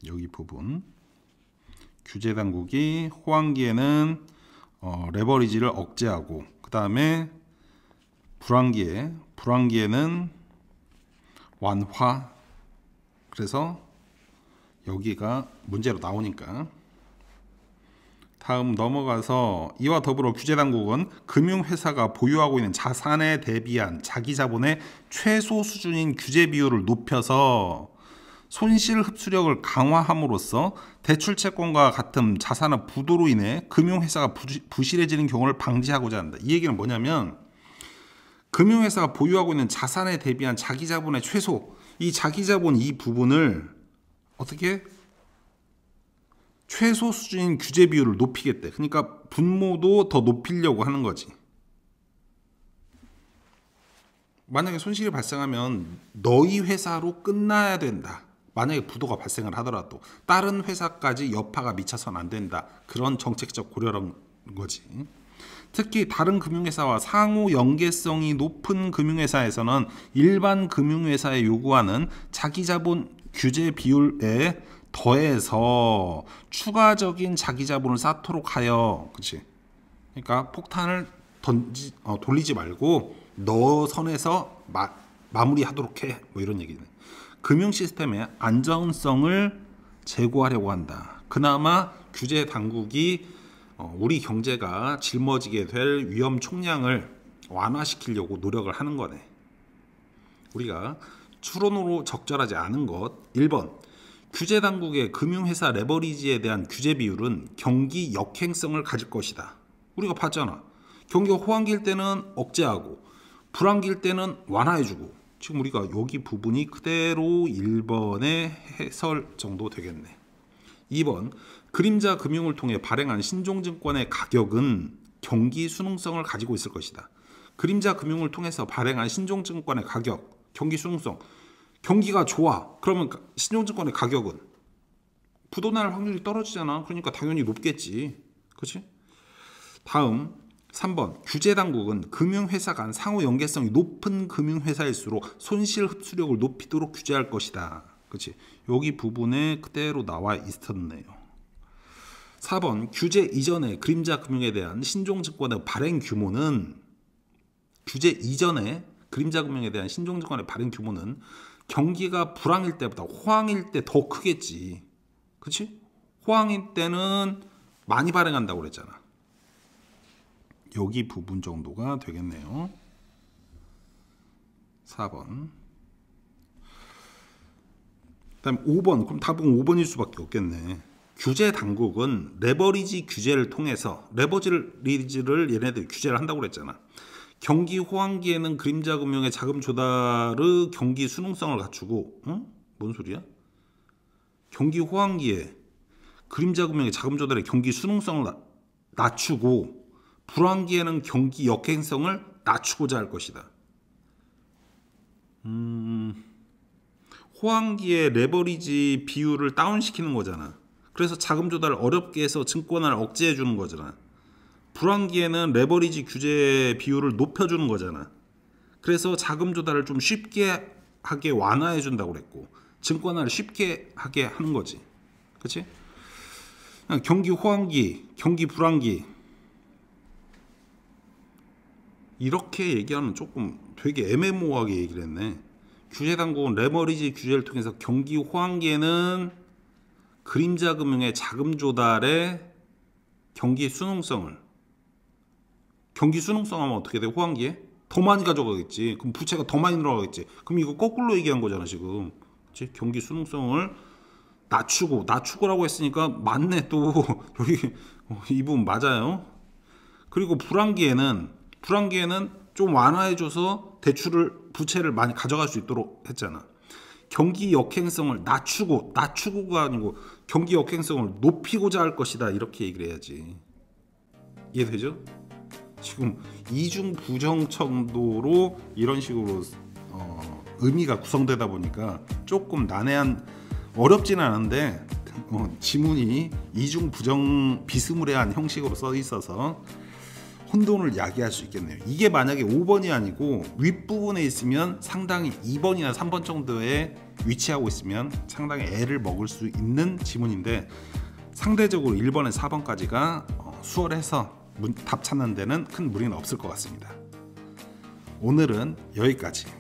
여기 부분 규제 당국이 호황기에는 어, 레버리지를 억제하고 그 다음에 불황기에 불황기에는 완화 그래서 여기가 문제로 나오니까 다음 넘어가서 이와 더불어 규제당국은 금융회사가 보유하고 있는 자산에 대비한 자기 자본의 최소 수준인 규제 비율을 높여서 손실 흡수력을 강화함으로써 대출 채권과 같은 자산의 부도로 인해 금융회사가 부실해지는 경우를 방지하고자 한다. 이 얘기는 뭐냐면 금융회사가 보유하고 있는 자산에 대비한 자기 자본의 최소 이 자기 자본 이 부분을 어떻게 최소 수준인 규제 비율을 높이겠대. 그러니까 분모도 더 높이려고 하는 거지. 만약에 손실이 발생하면 너희 회사로 끝나야 된다. 만약에 부도가 발생을 하더라도 다른 회사까지 여파가 미쳐선 안 된다. 그런 정책적 고려란 거지. 특히 다른 금융회사와 상호 연계성이 높은 금융회사에서는 일반 금융회사에 요구하는 자기자본 규제 비율에 더해서 추가적인 자기자본을 쌓도록 하여 그치 그러니까 폭탄을 던지 어, 돌리지 말고 너 선에서 마, 마무리하도록 해뭐 이런 얘기네 금융 시스템의 안정성을 제고하려고 한다. 그나마 규제 당국이 어, 우리 경제가 짊어지게 될 위험 총량을 완화시키려고 노력을 하는 거네. 우리가 추론으로 적절하지 않은 것 1번 규제 당국의 금융회사 레버리지에 대한 규제 비율은 경기 역행성을 가질 것이다. 우리가 봤잖아. 경기 호황기일 때는 억제하고 불황기일 때는 완화해주고 지금 우리가 여기 부분이 그대로 1번의 해설 정도 되겠네. 2번 그림자 금융을 통해 발행한 신종증권의 가격은 경기 수능성을 가지고 있을 것이다. 그림자 금융을 통해서 발행한 신종증권의 가격, 경기 수능성. 경기가 좋아. 그러면 신종증권의 가격은 부도날 확률이 떨어지잖아. 그러니까 당연히 높겠지. 그렇지? 다음 3번 규제 당국은 금융회사 간 상호 연계성이 높은 금융회사일수록 손실 흡수력을 높이도록 규제할 것이다. 그렇 여기 부분에 그대로 나와 있었네요. 4번 규제 이전의 그림자 금융에 대한 신종 증권의 발행 규모는 규제 이전의 그림자 금융에 대한 신종 증권의 발행 규모는 경기가 불황일 때보다 호황일 때 더 크겠지. 그렇 호황일 때는 많이 발행한다고 그랬잖아. 여기 부분 정도가 되겠네요. 4번. 그다음 5번. 그럼 답은 5번일 수밖에 없겠네. 규제 당국은 레버리지 규제를 통해서 레버리지를 얘네들 규제를 한다고 그랬잖아. 경기 호황기에는 그림자 금융의 자금 조달의 경기 수능성을 갖추고 응? 뭔 소리야? 경기 호황기에 그림자 금융의 자금 조달의 경기 수능성을 낮추고 불황기에는 경기 역행성을 낮추고자 할 것이다. 음, 호황기에 레버리지 비율을 다운시키는 거잖아. 그래서 자금 조달을 어렵게 해서 증권화를 억제해 주는 거잖아. 불황기에는 레버리지 규제 비율을 높여주는 거잖아. 그래서 자금 조달을 좀 쉽게 하게 완화해 준다고 그랬고 증권화를 쉽게 하게 하는 거지. 그렇지? 경기 호황기, 경기 불황기 이렇게 얘기하면 조금 되게 애매모호하게 얘기를 했네. 규제당국은 레버리지 규제를 통해서 경기 호황기에는 그림자 금융의 자금 조달에 경기 수능성을 경기 수능성 하면 어떻게 돼? 호황기에 더 많이 가져가겠지. 그럼 부채가 더 많이 늘어가겠지. 그럼 이거 거꾸로 얘기한 거잖아 지금. 그치? 경기 수능성을 낮추고 낮추고라고 했으니까 맞네 또 여기 어, 이 부분 맞아요. 그리고 불황기에는 불황기에는 좀 완화해줘서 대출을 부채를 많이 가져갈 수 있도록 했잖아. 경기 역행성을 낮추고 낮추고가 아니고 경기 역행성을 높이고자 할 것이다 이렇게 얘기를 해야지 이해되죠? 지금 이중 부정 정도로 이런 식으로 어, 의미가 구성되다 보니까 조금 난해한 어렵진 않은데 어, 지문이 이중 부정 비스무리한 형식으로 써 있어서 혼돈을 야기할 수 있겠네요. 이게 만약에 5번이 아니고 윗부분에 있으면 상당히 2번이나 3번 정도에 위치하고 있으면 상당히 애를 먹을 수 있는 지문인데 상대적으로 1번에 4번까지가 어, 수월해서 답 찾는 데는 큰 무리는 없을 것 같습니다. 오늘은 여기까지.